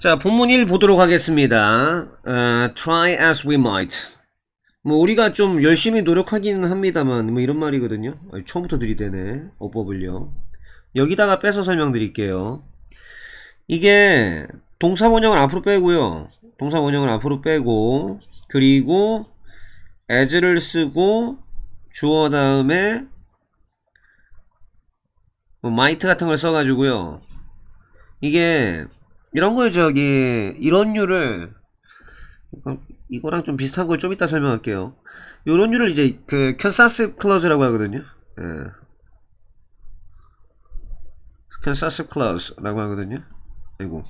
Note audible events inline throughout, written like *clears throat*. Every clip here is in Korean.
자, 본문 1 보도록 하겠습니다. Uh, try as we might. 뭐, 우리가 좀 열심히 노력하기는 합니다만, 뭐, 이런 말이거든요. 어, 처음부터 들이대네. 어법을요. 여기다가 빼서 설명드릴게요. 이게, 동사 원형을 앞으로 빼고요. 동사 원형을 앞으로 빼고, 그리고, as를 쓰고, 주어 다음에, 뭐, might 같은 걸 써가지고요. 이게, 이런 거에 저기 이런 류를 이거랑 좀 비슷한 걸 좀 이따 설명할게요. 이런 류를 이제 그 캔사스 클라우즈라고 하거든요. 예. 캔사스 클라우즈라고 하거든요. 아이고.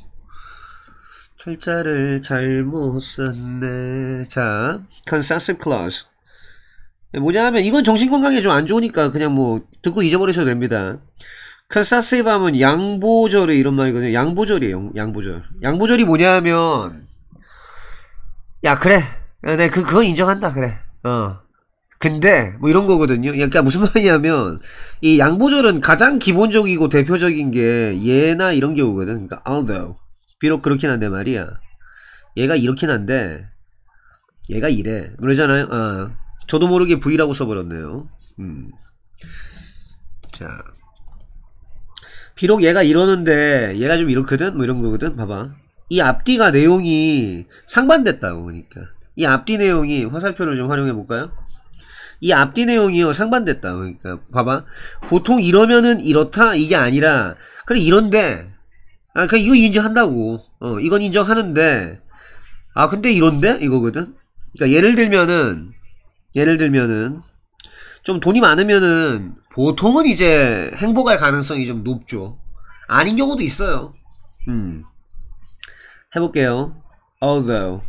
철자를 잘못 썼네. 자, 컨센스 클라우스. 예, 뭐냐 하면 이건 정신건강에 좀 안 좋으니까 그냥 뭐 듣고 잊어버리셔도 됩니다. 컨사스이밤은 양보절의 이런 말이거든요. 양보절이에요. 양보절. 양보절이 뭐냐면 야 그래. 야, 내 그, 그건 인정한다. 그래. 어. 근데 뭐 이런 거거든요. 그러니까 무슨 말이냐면 이 양보절은 가장 기본적이고 대표적인 게 얘나 이런 경우거든. 그러니까 although 비록 그렇긴 한데 말이야. 얘가 이렇긴 한데 얘가 이래. 그러잖아요. 어. 저도 모르게 V라고 써버렸네요. 음. 자. 비록 얘가 이러는데 얘가 좀 이렇거든 뭐 이런 거거든 봐봐 이 앞뒤가 내용이 상반됐다고 보니까이 앞뒤 내용이 화살표를 좀 활용해 볼까요 이 앞뒤 내용이요 상반됐다 고보니까 봐봐 보통 이러면은 이렇다 이게 아니라 그래 이런데 아 그냥 이거 인정한다고 어 이건 인정하는데 아 근데 이런데 이거거든 그러니까 예를 들면은 예를 들면은 좀 돈이 많으면은 보통은 이제 행복할 가능성이 좀 높죠. 아닌 경우도 있어요. 음. 해볼게요. although.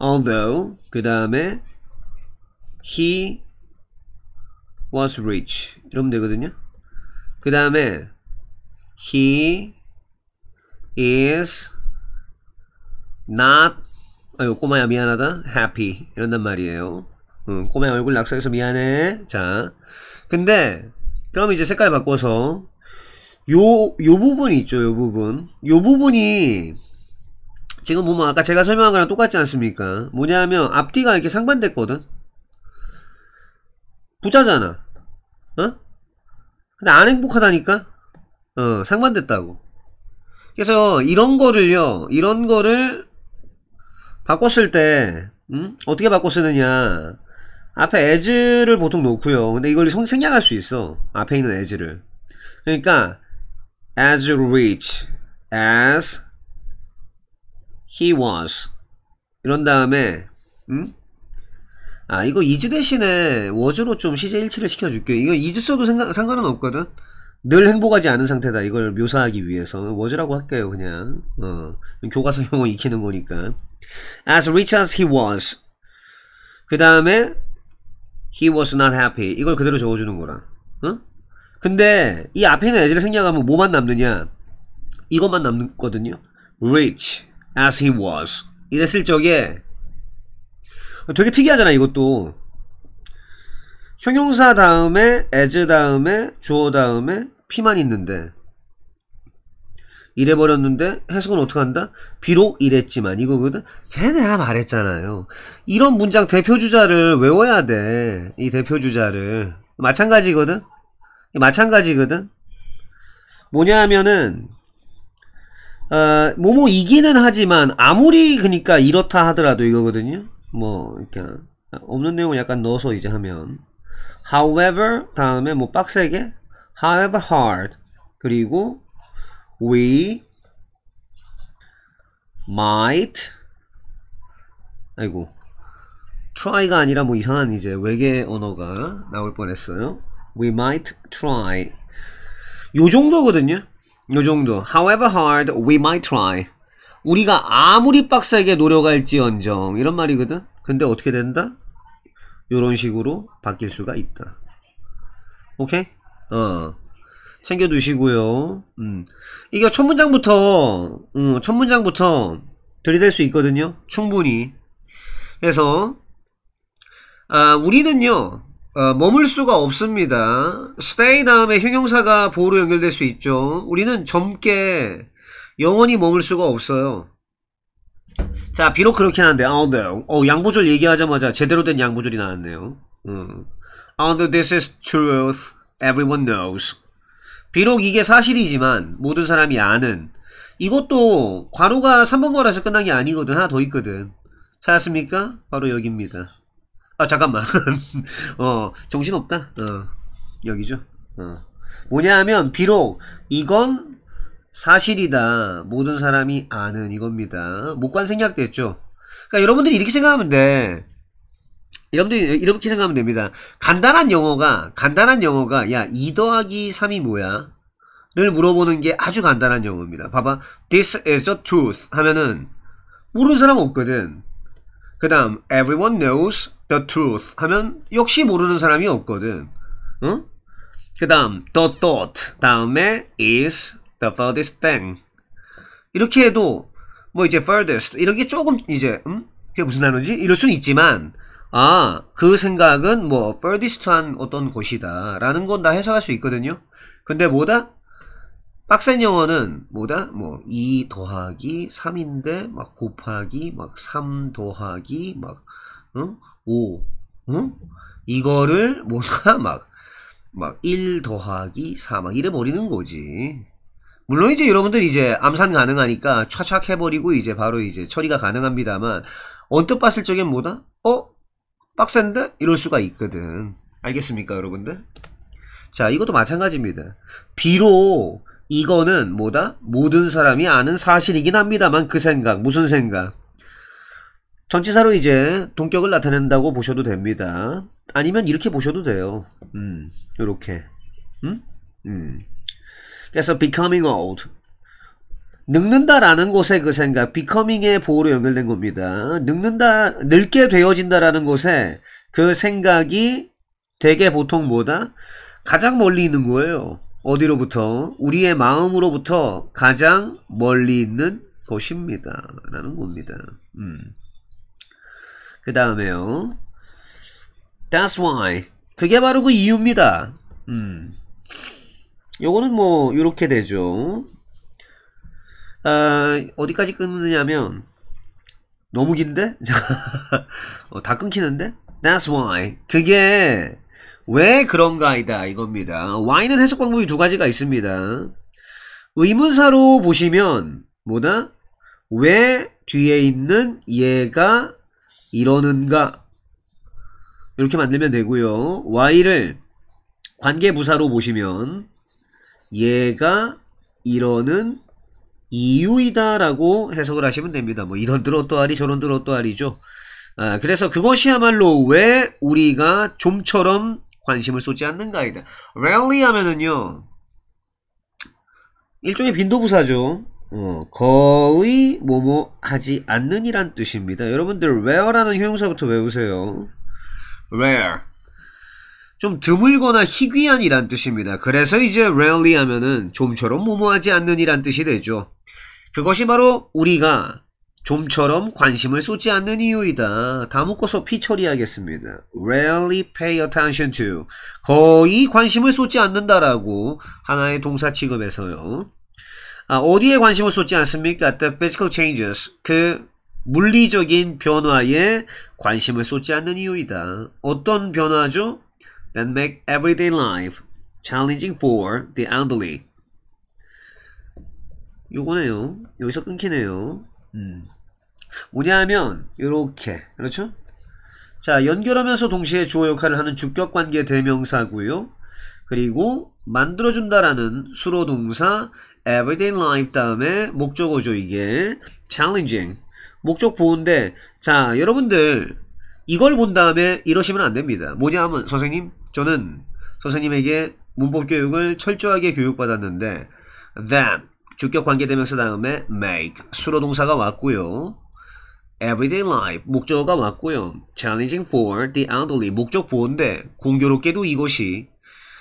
although. 그 다음에 he was rich. 이러면 되거든요. 그 다음에 he is not 아, 요꼬마야 미안하다. happy 이런단 말이에요. 응, 꼬매 얼굴 낙서해서 미안해. 자, 근데 그럼 이제 색깔 바꿔서 요, 요 부분 이 있죠, 요 부분. 요 부분이 지금 보면 아까 제가 설명한 거랑 똑같지 않습니까? 뭐냐면 앞뒤가 이렇게 상반됐거든? 부자잖아. 어? 근데 안 행복하다니까? 어, 상반됐다고. 그래서 이런 거를요, 이런 거를 바꿨을 때, 음? 어떻게 바꿔 쓰느냐. 앞에 as를 보통 놓고요. 근데 이걸 생략할 수 있어. 앞에 있는 as를. 그러니까 as rich as he was 이런 다음에 음? 아 이거 is 대신에 was로 좀 시제 일치를 시켜줄게요. 이거 is 써도 생각, 상관은 없거든. 늘 행복하지 않은 상태다 이걸 묘사하기 위해서 was라고 할게요 그냥 어, 교과서 용어 *laughs* 익히는 거니까 as rich as he was 그 다음에 He was not happy. 이걸 그대로 적어주는 거라. 응? 어? 근데 이 앞에 있는 애들을 생략하면 뭐만 남느냐? 이것만 남거든요. Rich as he was. 이랬을 적에 되게 특이하잖아 이것도. 형용사 다음에 as 다음에 주어 다음에 피만 있는데 이래버렸는데 해석은 어떡 한다? 비록 이랬지만 이거거든? 걔 내가 말했잖아요. 이런 문장 대표주자를 외워야 돼. 이 대표주자를. 마찬가지거든? 마찬가지거든? 뭐냐 하면은 어, 뭐뭐 이기는 하지만 아무리 그니까 이렇다 하더라도 이거거든요. 뭐 이렇게 없는 내용을 약간 넣어서 이제 하면 however 다음에 뭐 빡세게 however hard 그리고 we might 아이고 try가 아니라 뭐 이상한 이제 외계 언어가 나올 뻔했어요. We might try 요 정도거든요. 요 정도. However hard we might try 우리가 아무리 빡세게 노력할지언정 이런 말이거든. 근데 어떻게 된다? 요런 식으로 바뀔 수가 있다. 오케이? 어. 챙겨두시고요. 음. 이게 첫 문장부터, 음, 첫 문장부터 들이댈 수 있거든요. 충분히. 그래서, 아, 우리는요, 어, 머물 수가 없습니다. stay 다음에 형용사가 보호로 연결될 수 있죠. 우리는 젊게 영원히 머물 수가 없어요. 자, 비록 그렇긴 한데, 아, 네. 어, 양보절 얘기하자마자 제대로 된 양보절이 나왔네요. 음. 어, this is truth. Everyone knows. 비록 이게 사실이지만 모든 사람이 아는 이것도 괄호가 3번 괄호에서 끝난 게 아니거든 하나 더 있거든 찾았습니까? 바로 여기입니다 아 잠깐만 *laughs* 어 정신없다 어 여기죠 어 뭐냐 하면 비록 이건 사실이다 모든 사람이 아는 이겁니다 목관 생략됐죠 그러니까 여러분들이 이렇게 생각하면 돼 여러분들 이렇게 생각하면 됩니다. 간단한 영어가 간단한 영어가 야 2 더하기 3이 뭐야? 를 물어보는 게 아주 간단한 영어입니다. 봐봐. This is the truth 하면은 모르는 사람 없거든. 그 다음 everyone knows the truth 하면 역시 모르는 사람이 없거든. 응? 그 다음 the thought 다음에 is the furthest thing 이렇게 해도 뭐 이제 furthest 이런 게 조금 이제 음? 그게 무슨 단어지? 이럴 수는 있지만 아, 그 생각은 뭐, furthest한 어떤 곳이다. 라는 건 다 해석할 수 있거든요. 근데 뭐다? 빡센 영어는 뭐다? 뭐, 2 더하기 3인데, 막 곱하기, 막 3 더하기, 막, 응? 5, 응? 이거를 뭐다? *laughs* 막, 막 1 더하기 4, 막 이래버리는 거지. 물론 이제 여러분들 이제 암산 가능하니까 촥촥 해버리고 이제 바로 이제 처리가 가능합니다만, 언뜻 봤을 적엔 뭐다? 어? 빡센데? 이럴 수가 있거든. 알겠습니까, 여러분들? 자, 이것도 마찬가지입니다. 비록 이거는 뭐다? 모든 사람이 아는 사실이긴 합니다만 그 생각, 무슨 생각? 전치사로 이제 동격을 나타낸다고 보셔도 됩니다. 아니면 이렇게 보셔도 돼요. 음, 요렇게. 음? 음. 그래서 becoming old. 늙는다라는 곳의 그 생각, becoming의 보호로 연결된 겁니다. 늙는다, 늙게 되어진다라는 곳에 그 생각이 대개 보통 뭐다? 가장 멀리 있는 거예요. 어디로부터? 우리의 마음으로부터 가장 멀리 있는 것입니다. 라는 겁니다. 음. 그 다음에요. That's why. 그게 바로 그 이유입니다. 음. 요거는 뭐, 요렇게 되죠. 아, 어, 디까지 끊느냐면 너무 긴데? *laughs* 어, 다 끊기는데? That's why. 그게 왜 그런가이다 이겁니다. why는 해석 방법이 두 가지가 있습니다. 의문사로 보시면 뭐다? 왜 뒤에 있는 얘가 이러는가 이렇게 만들면 되고요. why를 관계부사로 보시면 얘가 이러는 이유이다라고 해석을 하시면 됩니다. 뭐 이런들 어떠아리 저런들 어떠아리죠 아, 그래서 그것이야말로 왜 우리가 좀처럼 관심을 쏟지 않는가이다. rarely 하면은요. 일종의 빈도부사죠. 어, 거의 뭐뭐 하지 않는이란 뜻입니다. 여러분들 rare라는 형용사부터 외우세요. rare 좀 드물거나 희귀한이란 뜻입니다. 그래서 이제 rarely 하면은 좀처럼 뭐뭐 하지 않는이란 뜻이 되죠. 그것이 바로 우리가 좀처럼 관심을 쏟지 않는 이유이다. 다 묶어서 피 처리하겠습니다. rarely pay attention to. 거의 관심을 쏟지 않는다라고 하나의 동사 취급해서요. 아, 어디에 관심을 쏟지 않습니까? The physical changes. 그 물리적인 변화에 관심을 쏟지 않는 이유이다. 어떤 변화죠? That make everyday life challenging for the elderly. 요거네요. 여기서 끊기네요. 음. 뭐냐면 이렇게 그렇죠? 자 연결하면서 동시에 주어 역할을 하는 주격관계 대명사고요. 그리고 만들어준다라는 수로 동사 everyday life 다음에 목적어죠 이게 challenging 목적 보는데자 여러분들 이걸 본 다음에 이러시면 안됩니다 뭐냐 하면 선생님 저는 선생님에게 문법 교육을 철저하게 교육받았는데 that 주격 관계되면서 다음에 make 수로 동사가 왔고요. everyday life 목적어가 왔고요. challenging for the elderly 목적 보호인데 공교롭게도 이것이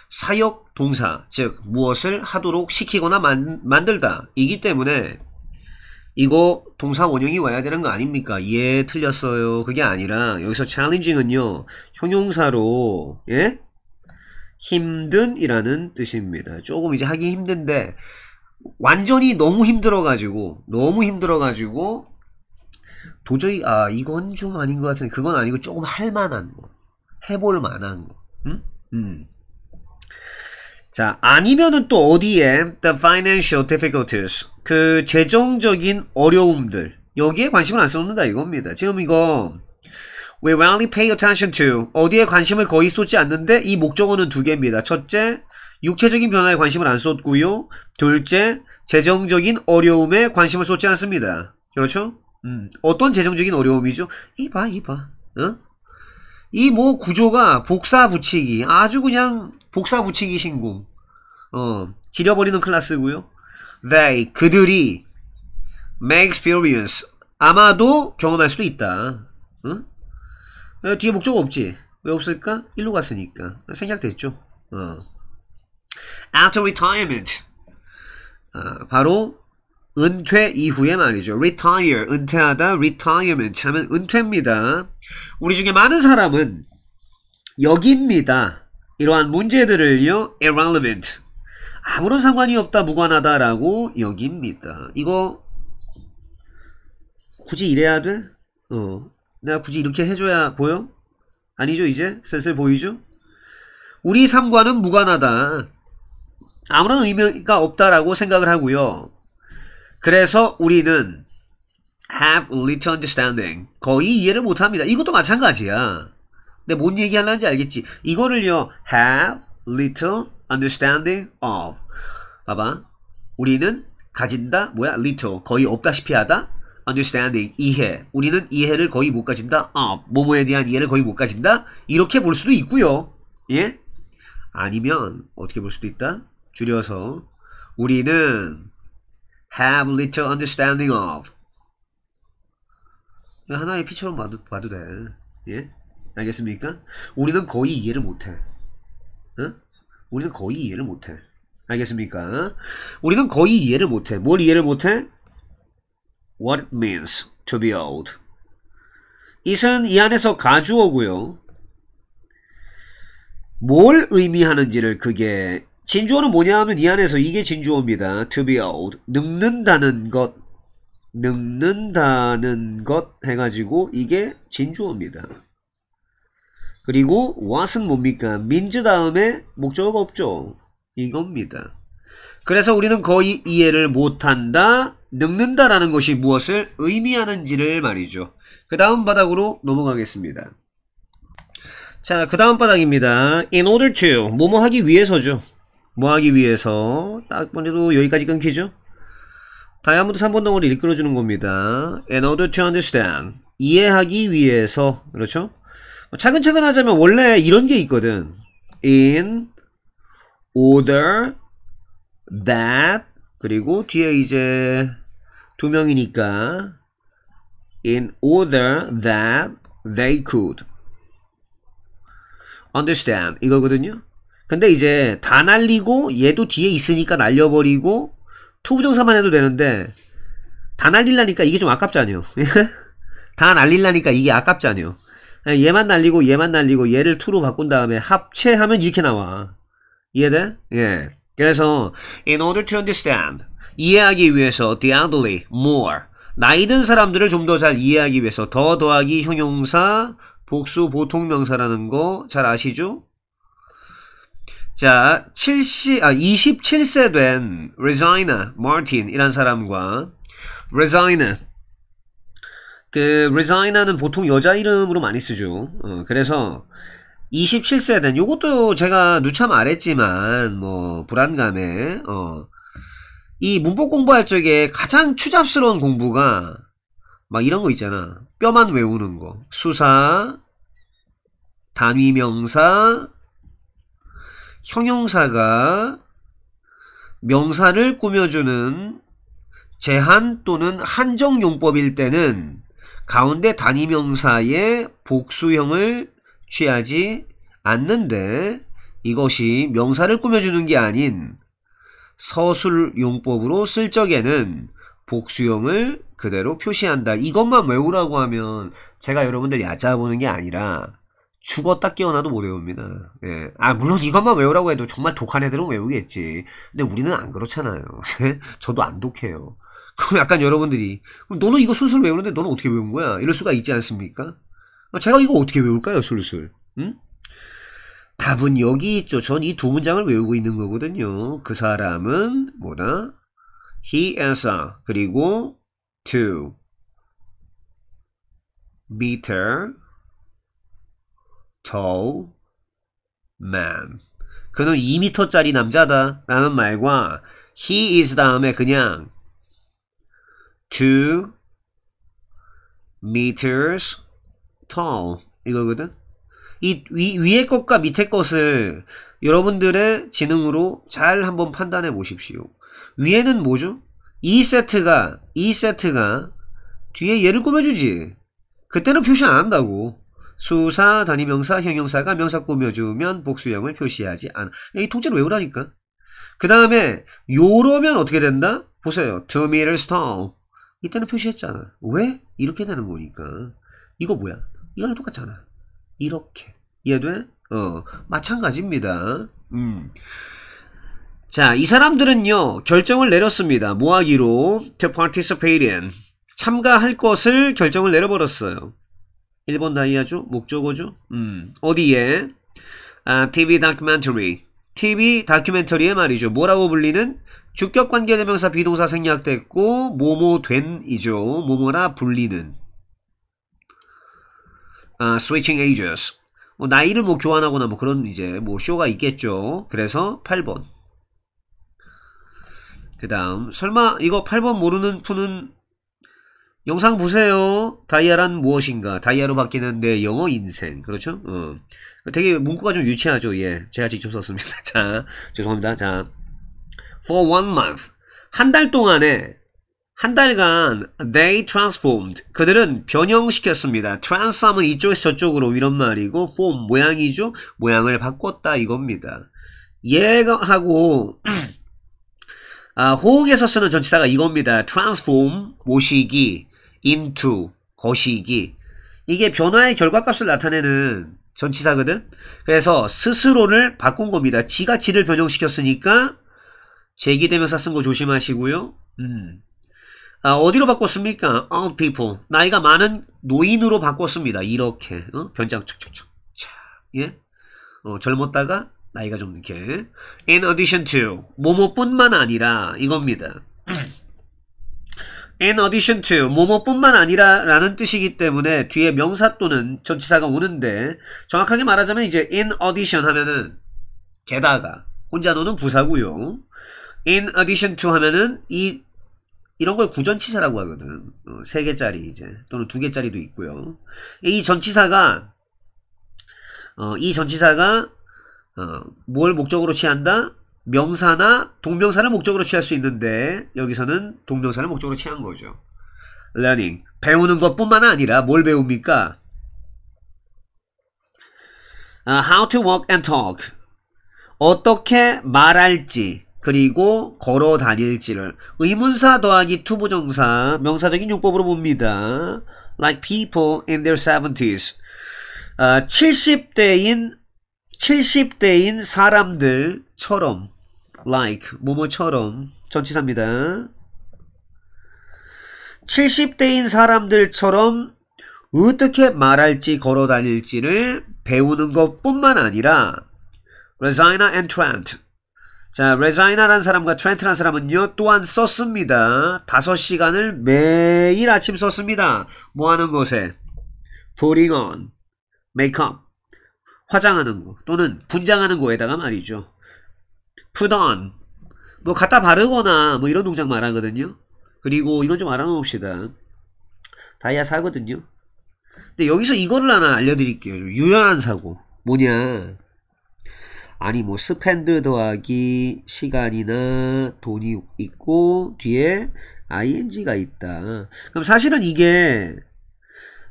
사역 동사 즉 무엇을 하도록 시키거나 만, 만들다 이기 때문에 이거 동사 원형이 와야 되는 거 아닙니까? 예 틀렸어요. 그게 아니라 여기서 challenging은요 형용사로 예 힘든이라는 뜻입니다. 조금 이제 하기 힘든데 완전히 너무 힘들어가지고 너무 힘들어가지고 도저히 아 이건 좀 아닌 것 같은데 그건 아니고 조금 할만한 거 해볼 만한 거 음? 음. 자 아니면은 또 어디에 the financial difficulties 그 재정적인 어려움들 여기에 관심을 안 쏟는다 이겁니다 지금 이거 we rarely pay attention to 어디에 관심을 거의 쏟지 않는데 이 목적어는 두 개입니다 첫째 육체적인 변화에 관심을 안 쏟고요. 둘째, 재정적인 어려움에 관심을 쏟지 않습니다. 그렇죠? 음, 어떤 재정적인 어려움이죠? 이봐, 이봐. 어? 이뭐 구조가 복사 붙이기. 아주 그냥 복사 붙이기 신궁. 어, 지려버리는 클라스고요 They, 그들이 may experience. 아마도 경험할 수도 있다. 어? 뒤에 목적 없지? 왜 없을까? 일로 갔으니까. 생략됐죠. 어. after retirement 아, 바로 은퇴 이후에 말이죠. retire, 은퇴하다, retirement 하면 은퇴입니다. 우리 중에 많은 사람은 여기입니다. 이러한 문제들을요, irrelevant, 아무런 상관이 없다, 무관하다라고 여깁니다. 이거 굳이 이래야 돼? 어, 내가 굳이 이렇게 해줘야 보여? 아니죠, 이제? 슬슬 보이죠? 우리 삶과는 무관하다. 아무런 의미가 없다라고 생각을 하고요. 그래서 우리는 have little understanding 거의 이해를 못합니다. 이것도 마찬가지야. 근데 뭔 얘기하는지 알겠지? 이거를요 have little understanding of 봐봐 우리는 가진다 뭐야 little 거의 없다시피 하다 understanding 이해 우리는 이해를 거의 못 가진다 of 뭐뭐에 대한 이해를 거의 못 가진다 이렇게 볼 수도 있고요 예 아니면 어떻게 볼 수도 있다 줄여서 우리는 have little understanding of 하나의 피처럼 봐도, 봐도 돼. 예? 알겠습니까? 우리는 거의 이해를 못해. 어? 우리는 거의 이해를 못해. 알겠습니까? 우리는 거의 이해를 못해. 뭘 이해를 못해? What it means to be old. 이은 이 안에서 가주어고요. 뭘 의미하는지를 그게 진주어는 뭐냐 하면 이 안에서 이게 진주어입니다. to be old. 늙는다는 것. 늙는다는 것 해가지고 이게 진주어입니다. 그리고 what은 뭡니까? 민즈 다음에 목적어가 없죠. 이겁니다. 그래서 우리는 거의 이해를 못한다. 늙는다라는 것이 무엇을 의미하는지를 말이죠. 그 다음 바닥으로 넘어가겠습니다. 자, 그 다음 바닥입니다. In order to, 뭐뭐 하기 위해서죠. 뭐 하기 위해서 딱 보내도 여기까지 끊기죠 다이아몬드 3번 덩어리 일끌어주는 겁니다 in order to understand 이해하기 위해서 그렇죠 뭐 차근차근 하자면 원래 이런 게 있거든 in order that 그리고 뒤에 이제 두 명이니까 in order that they could understand 이거거든요 근데 이제 다 날리고 얘도 뒤에 있으니까 날려버리고 투부정사만 해도 되는데 다 날릴라니까 이게 좀 아깝잖아요. *laughs* 다 날릴라니까 이게 아깝잖아요. 예, 얘만 날리고 얘만 날리고 얘를 투로 바꾼 다음에 합체하면 이렇게 나와. 이해돼? 예. 그래서 in order to understand 이해하기 위해서 the elderly more 나이 든 사람들을 좀 더 잘 이해하기 위해서 더 더하기 형용사 복수 보통명사라는 거 잘 아시죠? 자, 70, 아, 27세 된 레자이나 마 n 이란 사람과 레자이나 그 레자이나는 보통 여자 이름으로 많이 쓰죠. 어, 그래서 27세 된 요것도 제가 누차 말했지만 뭐 불안감에 어, 이 문법 공부할 적에 가장 추잡스러운 공부가 막 이런 거 있잖아. 뼈만 외우는 거. 수사, 단위 명사, 형용사가 명사를 꾸며주는 제한 또는 한정 용법일 때는 가운데 단위 명사의 복수형을 취하지 않는데 이것이 명사를 꾸며주는 게 아닌 서술 용법으로 쓸 적에는 복수형을 그대로 표시한다. 이것만 외우라고 하면 제가 여러분들 얕아보는 게 아니라 죽었다 깨어나도 못 외웁니다. 예. 아, 물론 이것만 외우라고 해도 정말 독한 애들은 외우겠지. 근데 우리는 안 그렇잖아요. *laughs* 예? 저도 안 독해요. 그럼 약간 여러분들이, 너는 이거 술술 외우는데 너는 어떻게 외운 거야? 이럴 수가 있지 않습니까? 어, 제가 이거 어떻게 외울까요, 술술? 응? 답은 여기 있죠. 전 이 두 문장을 외우고 있는 거거든요. 그 사람은 뭐다? He and s r 그리고 to meter tall man. 그는 2미터짜리 남자다 라는 말과 he is 다음에 그냥 2 meters tall 이거거든 이 위, 위의 것과 밑의 것을 여러분들의 지능으로 잘 한번 판단해 보십시오 위에는 뭐죠? 이 세트가 이 세트가 뒤에 얘를 꾸며주지 그때는 표시 안 한다고 수사, 단위명사, 형용사가 명사 꾸며주면 복수형을 표시하지 않아. 이 통째로 외우라니까. 그 다음에 요러면 어떻게 된다? 보세요. 2m tall. 이때는 표시했잖아. 왜? 이렇게 되는 거니까. 이거 뭐야? 이거랑 똑같잖아. 이렇게. 얘도 어, 마찬가지입니다. 음. 자, 이 사람들은요, 결정을 내렸습니다. 뭐 하기로? to participate in. 참가할 것을 결정을 내려버렸어요. 일본 다이아주 목적어주? 음, 어디에? 아, TV 다큐멘터리. TV 다큐멘터리의 말이죠. 뭐라고 불리는? 주격관계 대명사 비동사 생략됐고 모모된이죠. 모모라 불리는. 아, switching ages. 뭐 나이를 뭐 교환하거나 뭐 그런 이제 뭐 쇼가 있겠죠. 그래서 8번. 그 다음 설마 이거 8번 모르는 푸는 영상 보세요. 다이아란 무엇인가? 다이아로 바뀌는 내 영어 인생. 그렇죠? 어. 되게 문구가 좀 유치하죠. 예. 제가 직접 썼습니다. *laughs* 자, 죄송합니다. 자. For one month. 한 달 동안에 한 달간 they transformed. 그들은 변형시켰습니다. transform은 이쪽에서 저쪽으로 이런 말이고 form 모양이죠. 모양을 바꿨다 이겁니다. 얘가 하고 *clears throat* 아, 호응에서 쓰는 전치사가 이겁니다. transform 모시기 into 거시기 이게 변화의 결과값을 나타내는 전치사거든 그래서 스스로를 바꾼 겁니다 지가 지를 변형시켰으니까 제기되면서 쓴 거 조심하시고요 음. 아, 어디로 바꿨습니까? Old 어, people. 나이가 많은 노인으로 바꿨습니다. 이렇게. 어? 변장 촉촉촉. 자, 예? 어, 젊었다가 나이가 좀 이렇게. In addition to. 뭐뭐뿐만 아니라 이겁니다. in addition to 뭐뭐뿐만 아니라 라는 뜻이기 때문에 뒤에 명사 또는 전치사가 오는데 정확하게 말하자면 이제 in addition 하면은 게다가 혼자 노는 부사고요 in addition to 하면은 이 이런 걸 구전치사라고 하거든 어, 3개짜리 이제 또는 두개짜리도 있고요 이 전치사가 어, 이 전치사가 어, 뭘 목적으로 취한다? 명사나 동명사를 목적으로 취할 수 있는데 여기서는 동명사를 목적으로 취한 거죠. learning 배우는 것뿐만 아니라 뭘 배웁니까? Uh, how to walk and talk 어떻게 말할지 그리고 걸어 다닐지를 의문사 더하기 투부정사 명사적인 용법으로 봅니다. Like people in their 70s 아, 70대인 70대인 사람들처럼 like 뭐뭐처럼 전치사입니다. 70대인 사람들처럼 어떻게 말할지 걸어 다닐지를 배우는 것뿐만 아니라 Resina 레자이나 앤 트랜트 자, 레자이나라는 사람과 t 트렌트라는 사람은요, 또한 썼습니다. 5 시간을 매일 아침 썼습니다. 뭐 하는 것에? putting on, make up, 화장하는 거, 또는 분장하는 거에다가 말이죠. put on 뭐 갖다 바르거나 뭐 이런 동작 말하거든요 그리고 이건 좀 알아놓읍시다 다이아 사거든요 근데 여기서 이거를 하나 알려드릴게요 유연한 사고 뭐냐 아니 뭐 스펜드 더하기 시간이나 돈이 있고 뒤에 ing가 있다 그럼 사실은 이게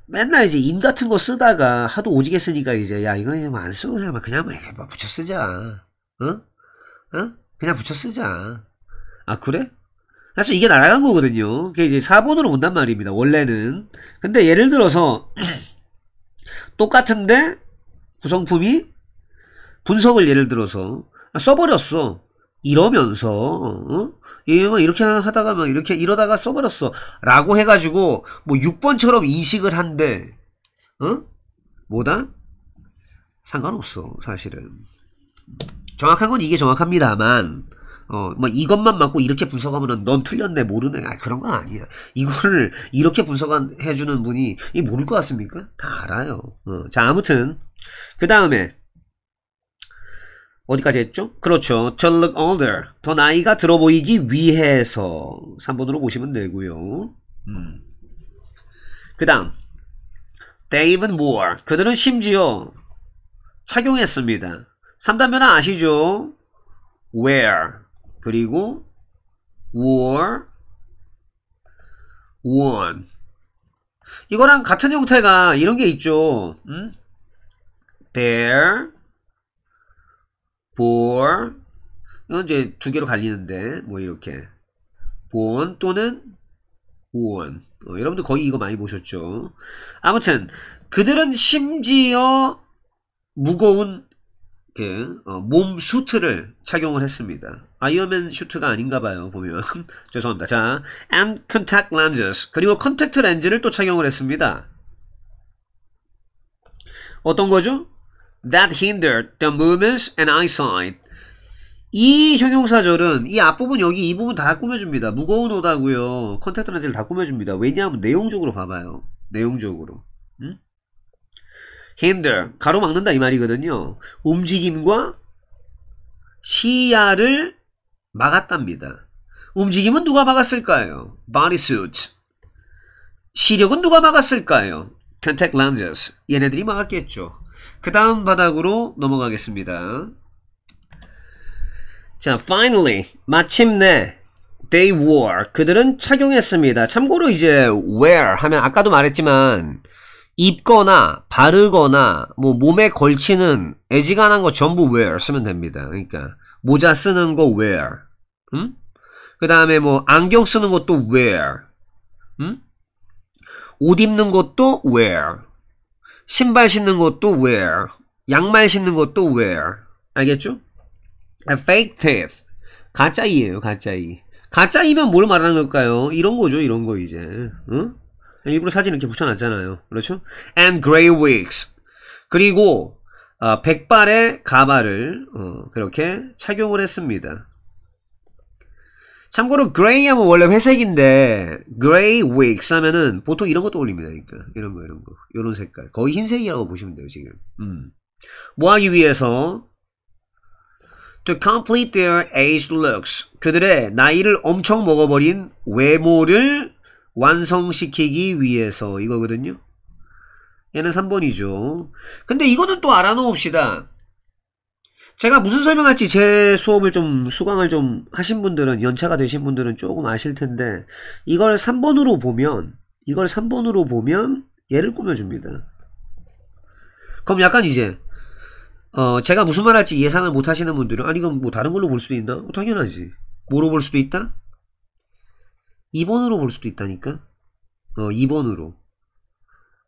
맨날 이제 인 같은 거 쓰다가 하도 오지게 쓰니까 이제 야 이거 이제 안 쓰고 그냥 그냥 붙여 쓰자 어? 어? 그냥 붙여 쓰자. 아, 그래? 사실 이게 날아간 거거든요. 그게 이제 4번으로 온단 말입니다. 원래는. 근데 예를 들어서, *clears throat* 똑같은데, 구성품이 분석을 예를 들어서, 아, 써버렸어. 이러면서, 어? 얘 뭐 이렇게 하다가 막 뭐 이렇게 이러다가 써버렸어. 라고 해가지고, 뭐 6번처럼 인식을 한데, 어? 뭐다? 상관없어, 사실은. 정확한 건 이게 정확합니다만 어, 뭐 이것만 맞고 이렇게 분석하면넌 틀렸네 모르네 아, 그런 건 아니야 이거를 이렇게 분석해주는 분이 이 모를 것 같습니까? 다 알아요 어, 자 아무튼 그 다음에 어디까지 했죠? 그렇죠 to look older 더 나이가 들어 보이기 위해서 3번으로 보시면 되고요 음. 그 다음 David m o r e 그들은 심지어 착용했습니다 3단 변화 아시죠? where 그리고 were won 이거랑 같은 형태가 이런 게 있죠. 음? there b o r 이건 이제 두 개로 갈리는데 뭐 이렇게 born 또는 won 어, 여러분들 거의 이거 많이 보셨죠. 아무튼 그들은 심지어 무거운 그, 어, 몸 수트를 착용을 했습니다. 아이언맨 슈트가 아닌가 봐요, 보면. *laughs* 죄송합니다. 자, and contact lenses. 그리고 컨택트 렌즈를 또 착용을 했습니다. 어떤 거죠? That hindered the movements and eyesight. 이 형용사절은 이 앞부분 여기 이 부분 다 꾸며줍니다. 무거운 오다고요. 컨택트 렌즈를 다 꾸며줍니다. 왜냐하면 내용적으로 봐봐요. 내용적으로. 응? hinder 가로막는다 이 말이거든요. 움직임과 시야를 막았답니다. 움직임은 누가 막았을까요? body suit. 시력은 누가 막았을까요? contact lenses. 얘네들이 막았겠죠. 그 다음 바닥으로 넘어가겠습니다. 자, finally 마침내 they wore 그들은 착용했습니다. 참고로 이제 wear 하면 아까도 말했지만 입거나 바르거나 뭐 몸에 걸치는 애지간한 거 전부 wear 쓰면 됩니다. 그러니까 모자 쓰는 거 wear. 음? 그 다음에 뭐 안경 쓰는 것도 wear. 음? 옷 입는 것도 wear. 신발 신는 것도 wear. 양말 신는 것도 wear. 알겠죠? fake teeth. 가짜이에요, 가짜이. 가짜이면 뭘 말하는 걸까요? 이런 거죠, 이런 거 이제. 응? 일부러 사진 이렇게 붙여놨잖아요. 그렇죠? And gray wigs. 그리고 어, 백발의 가발을 어, 그렇게 착용을 했습니다. 참고로 gray 하면 원래 회색인데 gray wigs 하면은 보통 이런 것도 올립니다. 그러니까 이런 거 이런 거 이런 색깔 거의 흰색이라고 보시면 돼요 지금. 음. 뭐 하기 위해서 to complete their aged looks 그들의 나이를 엄청 먹어버린 외모를 완성시키기 위해서 이거거든요. 얘는 3번이죠. 근데 이거는 또 알아놓읍시다. 제가 무슨 설명할지 제 수업을 좀 수강을 좀 하신 분들은 연차가 되신 분들은 조금 아실 텐데 이걸 3번으로 보면 이걸 3번으로 보면 얘를 꾸며줍니다. 그럼 약간 이제 어 제가 무슨 말할지 예상을 못하시는 분들은 아니 이건 뭐 다른 걸로 볼 수도 있나? 당연하지. 뭐로 볼 수도 있다? 2번으로 볼 수도 있다니까? 어, 2번으로.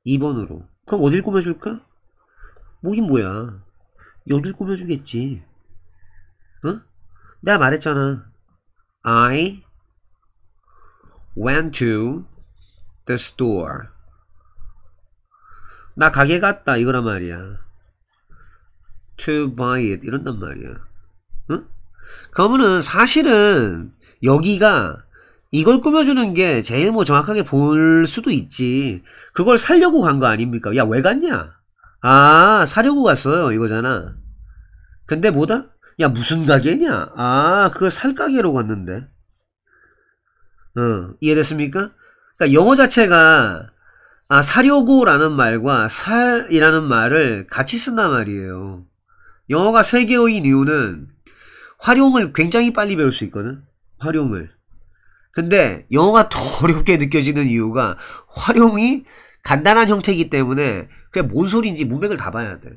2번으로. 그럼 어딜 꾸며줄까? 뭐긴 뭐야. 여길 꾸며주겠지. 응? 어? 내가 말했잖아. I went to the store. 나 가게 갔다 이거란 말이야. to buy it 이런단 말이야. 응? 그러면은 사실은 여기가 이걸 꾸며주는 게 제일 뭐 정확하게 볼 수도 있지. 그걸 살려고 간 거 아닙니까? 야, 왜 갔냐? 아, 사려고 갔어요. 이거잖아. 근데 뭐다? 야, 무슨 가게냐? 아, 그걸 살 가게로 갔는데. 어, 이해됐습니까? 그러니까 영어 자체가 아, 사려고라는 말과 살이라는 말을 같이 쓴단 말이에요. 영어가 세계어인 이유는 활용을 굉장히 빨리 배울 수 있거든. 활용을. 근데 영어가 더 어렵게 느껴지는 이유가 활용이 간단한 형태이기 때문에 그게 뭔 소리인지 문맥을 다 봐야 돼.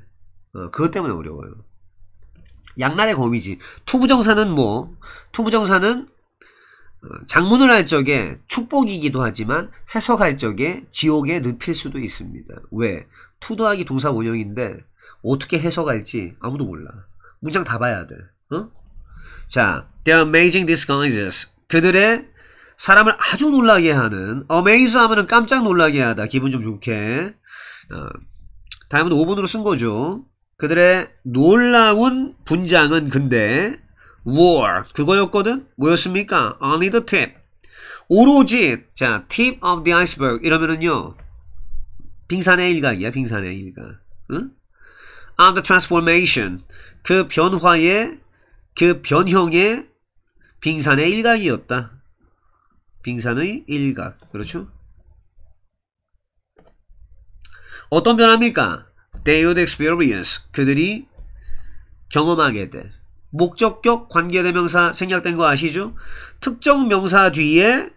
어, 그것 때문에 어려워요. 양날의 거미지 투부정사는 뭐? 투부정사는 어, 장문을 할 적에 축복이기도 하지만 해석할 적에 지옥에 늪일 수도 있습니다. 왜? 투도하기 동사 원형인데 어떻게 해석할지 아무도 몰라. 문장 다 봐야 돼. 어? 자, the amazing disguises. 그들의 사람을 아주 놀라게 하는 어메이즈 하면은 깜짝 놀라게 하다 기분 좀 좋게 어, 다몬드 5번으로 쓴 거죠 그들의 놀라운 분장은 근데 war 그거였거든 뭐였습니까 only the tip 오로지 자 tip of the iceberg 이러면은요 빙산의 일각이야 빙산의 일각 응? of the transformation 그 변화의 그 변형의 빙산의 일각이었다 빙산의 일각. 그렇죠? 어떤 변화입니까? They would experience. 그들이 경험하게 될. 목적격 관계대명사 생략된 거 아시죠? 특정 명사 뒤에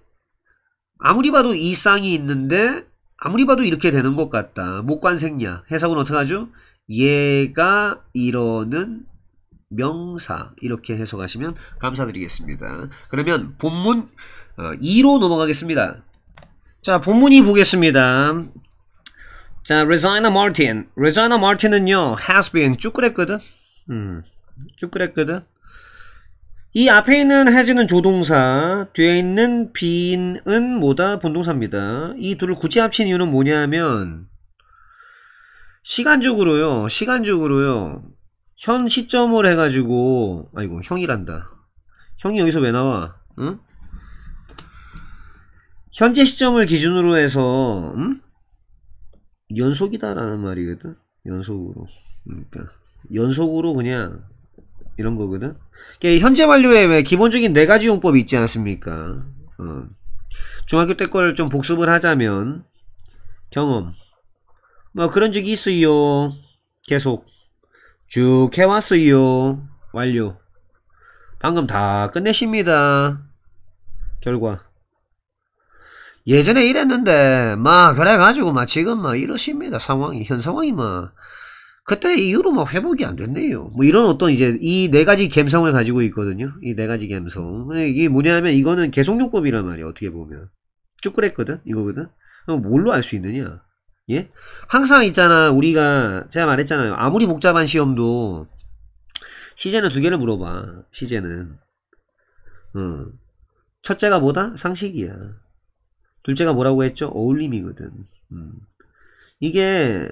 아무리 봐도 이 쌍이 있는데 아무리 봐도 이렇게 되는 것 같다. 목관 생략. 해석은 어떻게 하죠? 얘가 이러는 명사 이렇게 해석하시면 감사드리겠습니다. 그러면 본문 2로 어, 넘어가겠습니다. 자, 본문이 보겠습니다. 자, Regina Martin. Regina Martin은요, has been 쭈 그랬거든? 음, 쭉 그랬거든? 이 앞에 있는 has는 조동사, 뒤에 있는 been은 뭐다? 본동사입니다. 이 둘을 굳이 합친 이유는 뭐냐면, 시간적으로요, 시간적으로요, 현 시점을 해가지고, 아이고, 형이란다. 형이 여기서 왜 나와? 응? 현재 시점을 기준으로 해서 음? 연속이다라는 말이거든. 연속으로. 그러니까 연속으로 그냥 이런 거거든. 그러니까 현재 완료에 왜 기본적인 네 가지 용법이 있지 않습니까? 어. 중학교 때 걸 좀 복습을 하자면 경험 뭐 그런 적이 있어요. 계속 쭉 해왔어요. 완료. 방금 다 끝내십니다. 결과 예전에 이랬는데 막 그래가지고 막 지금 막 뭐 이러십니다 상황이 현 상황이 막 뭐. 그때 이후로 막 뭐 회복이 안 됐네요 뭐 이런 어떤 이제 이 네 가지 갬성을 가지고 있거든요 이 네 가지 갬성 이게 뭐냐면 이거는 개속요법이란 말이야 어떻게 보면 쭉 그랬거든 이거거든 어, 뭘로 알 수 있느냐 예 항상 있잖아 우리가 제가 말했잖아요 아무리 복잡한 시험도 시제는 두 개를 물어봐 시제는 어. 첫째가 뭐다 상식이야 둘째가 뭐라고 했죠? 어울림이거든. 음. 이게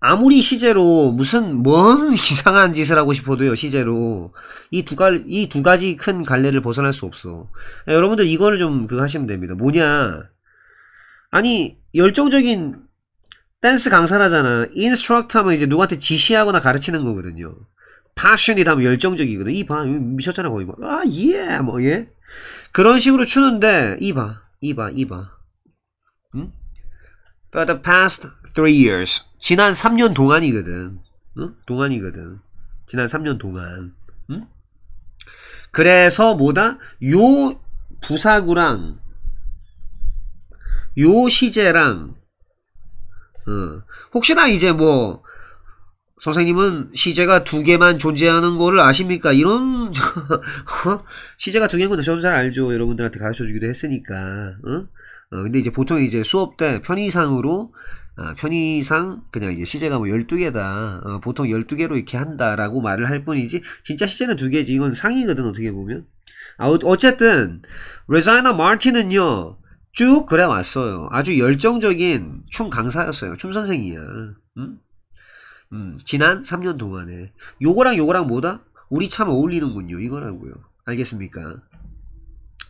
아무리 시제로 무슨 뭔 *laughs* 이상한 짓을 하고 싶어도요 시제로 이 두 가지 큰 갈래를 벗어날 수 없어. 야, 네, 여러분들 이거를 좀그 하시면 됩니다. 뭐냐? 아니 열정적인 댄스 강사라잖아. 인스트럭터 하면 이제 누구한테 지시하거나 가르치는 거거든요. 파션이다 하 열정적이거든. 이봐 미쳤잖아 거의 막. 아 예, 뭐 예. 그런 식으로 추는데 이봐, 이봐, 이봐. For the past three years. 지난 3년 동안이거든. 응? 동안이거든. 지난 3년 동안. 응? 그래서 뭐다? 요 부사구랑 요 시제랑 어. 혹시나 이제 뭐 선생님은 시제가 두 개만 존재하는 거를 아십니까? 이런 *laughs* 어? 시제가 두 개인 것도 저도 잘 알죠. 여러분들한테 가르쳐 주기도 했으니까. 어? 어, 근데 이제 보통 이제 수업 때 편의상으로 어, 편의상 그냥 이제 시제가 뭐 12개다 어, 보통 12개로 이렇게 한다라고 말을 할 뿐이지 진짜 시제는 2개지 이건 상이거든 어떻게 보면 아, 어, 어쨌든 레자이나 마틴은요 쭉 그래 왔어요 아주 열정적인 춤 강사였어요 춤 선생이야 음? 음, 지난 3년 동안에 요거랑 요거랑 뭐다? 우리 참 어울리는군요 이거라고요 알겠습니까?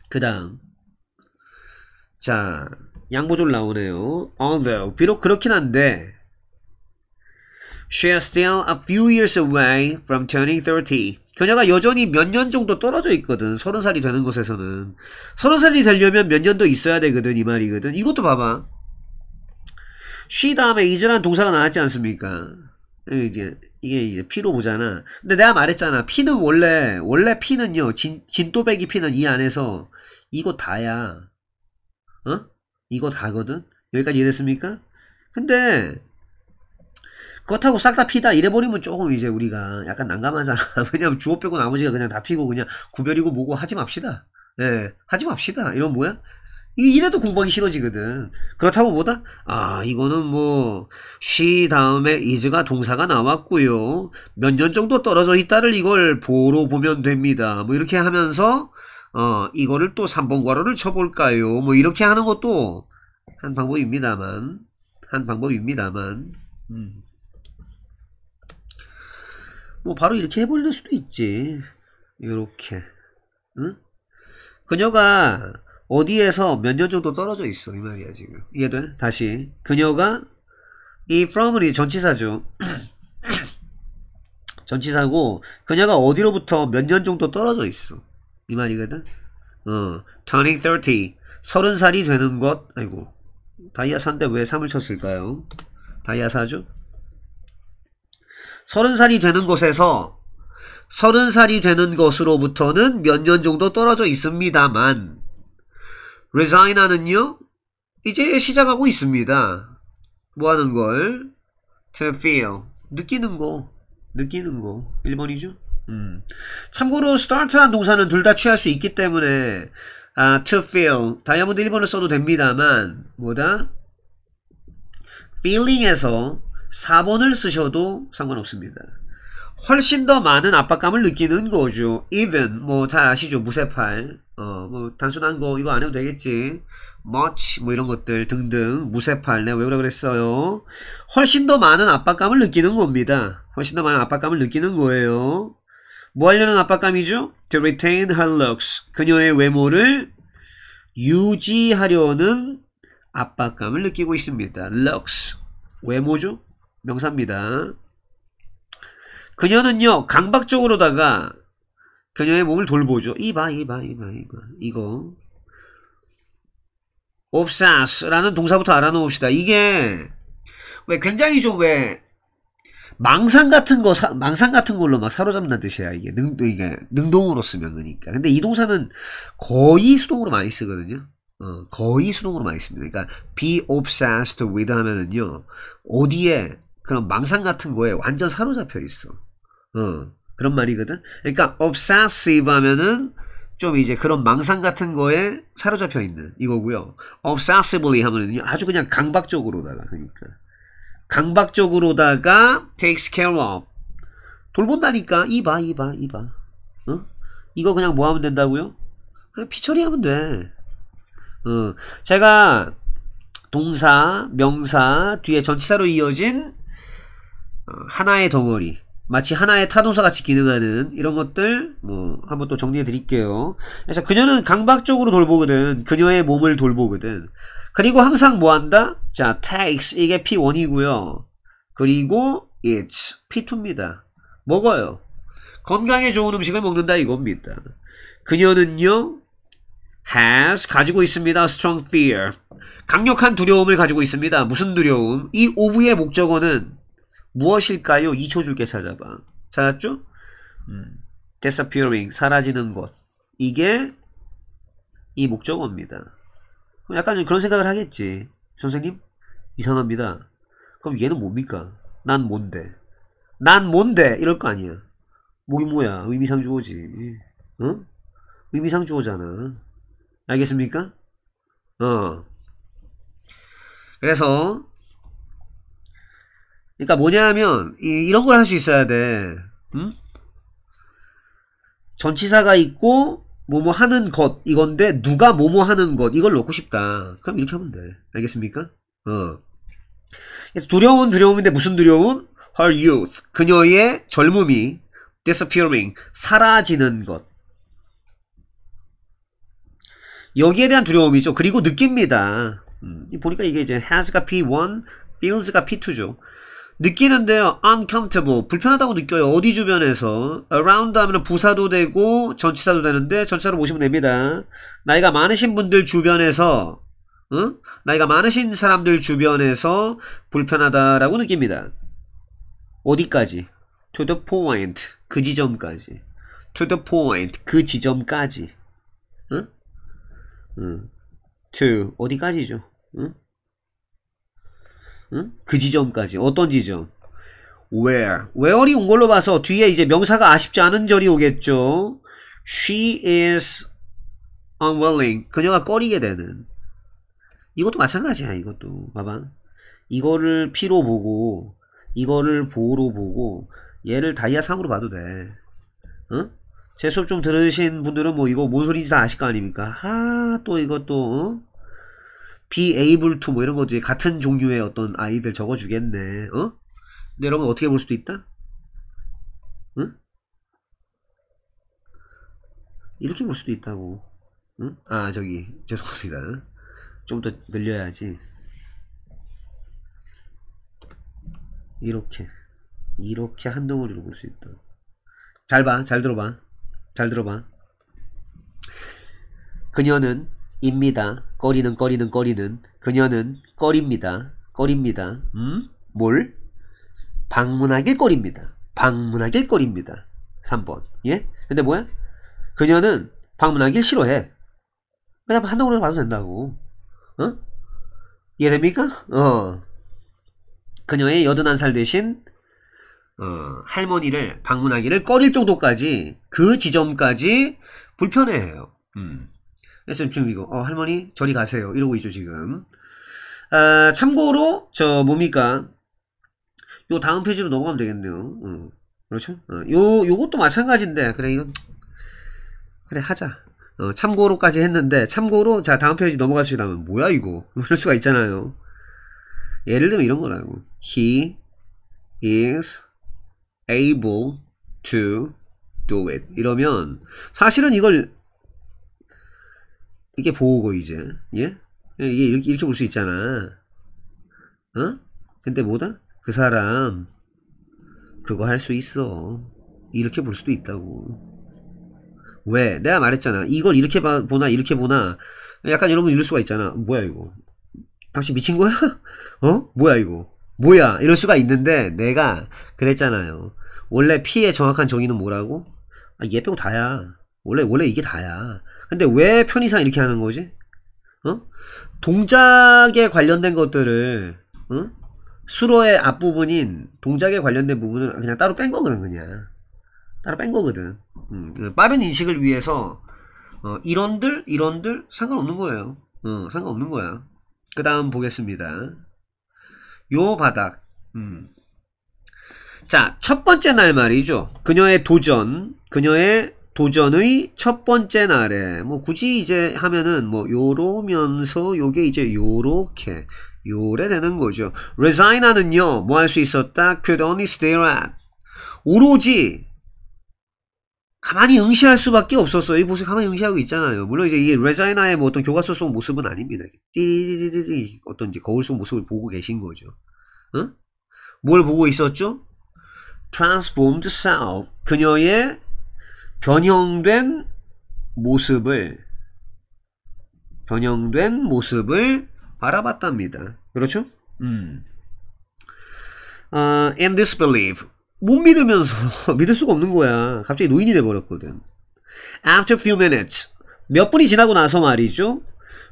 그 다음 자, 양보절 나오네요. Although, 비록 그렇긴 한데 She is still a few years away from turning 30. 그녀가 여전히 몇 년 정도 떨어져 있거든. 서른 살이 되는 것에서는. 서른 살이 되려면 몇 년도 있어야 되거든. 이 말이거든. 이것도 봐봐. she 다음에 is란 동사가 나왔지 않습니까? 이게, 이게 이제 피로 보잖아. 근데 내가 말했잖아. 피는 원래, 원래 피는요. 진, 진또배기 피는 이 안에서 이거 다야. 어? 이거 다거든? 여기까지 이해됐습니까? 근데 그렇다고 싹 다 피다 이래버리면 조금 이제 우리가 약간 난감한잖아 *laughs* 왜냐면 주어 빼고 나머지가 그냥 다 피고 그냥 구별이고 뭐고 하지 맙시다 예 하지 맙시다 이런 뭐야 이래도 공부하기 싫어지거든 그렇다고 뭐다 아 이거는 뭐 s 다음에 이즈가 동사가 나왔고요 몇 년 정도 떨어져 있다를 이걸 보러 보면 됩니다 뭐 이렇게 하면서 어, 이거를 또 3번 괄호를 쳐볼까요? 뭐 이렇게 하는 것도 한 방법입니다만 한 방법입니다만 음. 뭐 바로 이렇게 해버릴 수도 있지 이렇게 응? 그녀가 어디에서 몇 년 정도 떨어져 있어 이 말이야 지금 이해돼? 다시 그녀가 이 from이 전치사죠 *clears throat* 전치사고 그녀가 어디로부터 몇 년 정도 떨어져 있어 이말이거든 어, turning 30. 30살이 되는 것. 아이고. 다이아 4인데 왜 3을 쳤을까요? 다이아 사죠 30살이 되는 곳에서 30살이 되는 것으로부터는 몇 년 정도 떨어져 있습니다만 resign하는요? 이제 시작하고 있습니다. 뭐 하는 걸? to feel. 느끼는 거. 느끼는 거. 1번이죠? 음. 참고로 start란 동사는 둘 다 취할 수 있기 때문에 아, to feel 다이아몬드 1번을 써도 됩니다만 뭐다? feeling에서 4번을 쓰셔도 상관없습니다. 훨씬 더 많은 압박감을 느끼는 거죠. even 뭐잘 아시죠? 무세팔어뭐 단순한 거 이거 안 해도 되겠지. much 뭐 이런 것들 등등 무세팔 내가 왜 그래 그랬어요. 훨씬 더 많은 압박감을 느끼는 겁니다. 훨씬 더 많은 압박감을 느끼는 거예요. 뭐 하려는 압박감이죠? To retain her looks. 그녀의 외모를 유지하려는 압박감을 느끼고 있습니다. looks. 외모죠? 명사입니다. 그녀는요, 강박적으로다가 그녀의 몸을 돌보죠. 이봐, 이봐, 이봐, 이봐. 이거. obsess라는 동사부터 알아놓읍시다. 이게 왜 굉장히 좀왜 망상 같은 거 사, 망상 같은 걸로 막 사로잡는 다 뜻이야 이게 능 이게 능동으로 쓰면 그러니까 근데 이 동사는 거의 수동으로 많이 쓰거든요. 어, 거의 수동으로 많이 씁니다. 그러니까 be obsessed with 하면은요 어디에 그런 망상 같은 거에 완전 사로잡혀 있어. 어, 그런 말이거든. 그러니까 obsessive 하면은 좀 이제 그런 망상 같은 거에 사로잡혀 있는 이거고요. obsessively 하면은요 아주 그냥 강박적으로다가 그러니까. 강박적으로다가 takes care of 돌본다니까 이봐 이봐 이봐 어? 이거 그냥 뭐 하면 된다고요? 그냥 피처리하면 돼 어, 제가 동사, 명사 뒤에 전치사로 이어진 어, 하나의 덩어리 마치 하나의 타동사 같이 기능하는 이런 것들 뭐 한번 또 정리해 드릴게요. 그래서 그녀는 강박적으로 돌보거든. 그녀의 몸을 돌보거든. 그리고 항상 뭐 한다? 자, takes 이게 P1이고요. 그리고 it's P2입니다. 먹어요. 건강에 좋은 음식을 먹는다 이겁니다. 그녀는요 has 가지고 있습니다. strong fear 강력한 두려움을 가지고 있습니다. 무슨 두려움? 이 오브의 목적어는 무엇일까요? 2초 줄게 찾아봐. 찾았죠? 음, disappearing 사라지는 것 이게 이 목적어입니다. 약간 그런 생각을 하겠지. 선생님, 이상합니다. 그럼 얘는 뭡니까? 난 뭔데? 난 뭔데? 이럴 거 아니야. 뭐긴 뭐야. 의미상주어지. 어? 의미상주어잖아. 알겠습니까? 어. 그래서, 그러니까 뭐냐면, 하 이, 런걸 할 수 있어야 돼. 응? 전치사가 있고, 뭐뭐 하는 것 이건데 누가 뭐뭐 하는 것 이걸 넣고 싶다 그럼 이렇게 하면 돼 알겠습니까? 어. 그래서 두려운 두려움인데 무슨 두려움? Her youth 그녀의 젊음이 disappearing 사라지는 것 여기에 대한 두려움이죠 그리고 느낍니다 음, 보니까 이게 이제 has가 P1 feels가 P2죠 느끼는데요. uncomfortable. 불편하다고 느껴요. 어디 주변에서. around 하면 부사도 되고 전치사도 되는데 전치사로 모시면 됩니다. 나이가 많으신 분들 주변에서 응? 나이가 많으신 사람들 주변에서 불편하다라고 느낍니다. 어디까지? to the point. 그 지점까지. to the point. 그 지점까지. 응? 응. to 어디까지죠? 응? 그 지점까지 어떤 지점? where where이 온 걸로 봐서 뒤에 이제 명사가 아쉽지 않은 절이 오겠죠 she is unwilling 그녀가 꺼리게 되는 이것도 마찬가지야 이것도 봐봐 이거를 P로 보고 이거를 보로 보고 얘를 다이아 3으로 봐도 돼 응? 제 수업 좀 들으신 분들은 뭐 이거 뭔 소리인지 다 아실 거 아닙니까 하또 이것도 어? be able to 뭐 이런 것들이 같은 종류의 어떤 아이들 적어주겠네. 어? 근데 여러분 어떻게 볼 수도 있다? 응? 이렇게 볼 수도 있다고. 응? 아 저기 죄송합니다. 좀 더 늘려야지. 이렇게 이렇게 한 덩어리로 볼 수 있다. 잘 봐, 잘 들어봐, 잘 들어봐. 그녀는 입니다. 꺼리는 꺼리는 꺼리는 그녀는 꺼립니다. 꺼립니다. 음? 뭘? 방문하길 꺼립니다. 방문하길 꺼립니다. 3번. 예? 근데 뭐야? 그녀는 방문하길 싫어해. 그냥 한동으로 봐도 된다고. 어? 이해됩니까? 어. 그녀의 81살 대신 어, 할머니를 방문하기를 꺼릴 정도까지 그 지점까지 불편해해요. 음. SM 지금 이거 어, 할머니 저리 가세요 이러고 있죠 지금 아, 참고로 저 뭡니까 요 다음 페이지로 넘어가면 되겠네요 어, 그렇죠 어, 요 요것도 마찬가지인데 그래 이건 그래 하자 어, 참고로까지 했는데 참고로 자 다음 페이지 넘어가시다면 뭐야 이거 그럴 *laughs* 수가 있잖아요 예를 들면 이런 거라고 he is able to do it 이러면 사실은 이걸 이게 보호고 이제 예, 예 이게 이렇게, 이렇게 볼 수 있잖아 어 근데 뭐다 그 사람 그거 할 수 있어 이렇게 볼 수도 있다고 왜 내가 말했잖아 이걸 이렇게 봐, 보나 이렇게 보나 약간 여러분 이럴 수가 있잖아 뭐야 이거 당신 미친 거야 *laughs* 어 뭐야 이거 뭐야 이럴 수가 있는데 내가 그랬잖아요 원래 피의 정확한 정의는 뭐라고 아, 예병 다야 원래 원래 이게 다야 근데 왜 편의상 이렇게 하는 거지? 어? 동작에 관련된 것들을 어? 수로의 앞부분인 동작에 관련된 부분을 그냥 따로 뺀 거거든 그냥 따로 뺀 거거든 음, 그 빠른 인식을 위해서 어, 이런들 이런들 상관없는 거예요 어, 상관없는 거야 그 다음 보겠습니다 요 바닥 음. 자, 첫 번째 날 말이죠. 그녀의 도전, 그녀의 도전의 첫 번째 날에 뭐 굳이 이제 하면은 뭐 요러면서 요게 이제 요렇게 요래 되는 거죠. resign하는요. 뭐 할 수 있었다? could only stare at. 오로지 가만히 응시할 수밖에 없었어요. 이 모습 요 가만히 응시하고 있잖아요. 물론 이제 이 레자이나의 뭐 어떤 교과서 속 모습은 아닙니다. 띠리리리리 어떤 이제 거울 속 모습을 보고 계신 거죠. 응? 뭘 보고 있었죠? Transformed Self. 그녀의 변형된 모습을 변형된 모습을 바라봤답니다. 그렇죠? 음. Uh, and i s b e l i e f 못 믿으면서 *laughs* 믿을 수가 없는 거야. 갑자기 노인이 돼버렸거든. After few minutes. 몇 분이 지나고 나서 말이죠.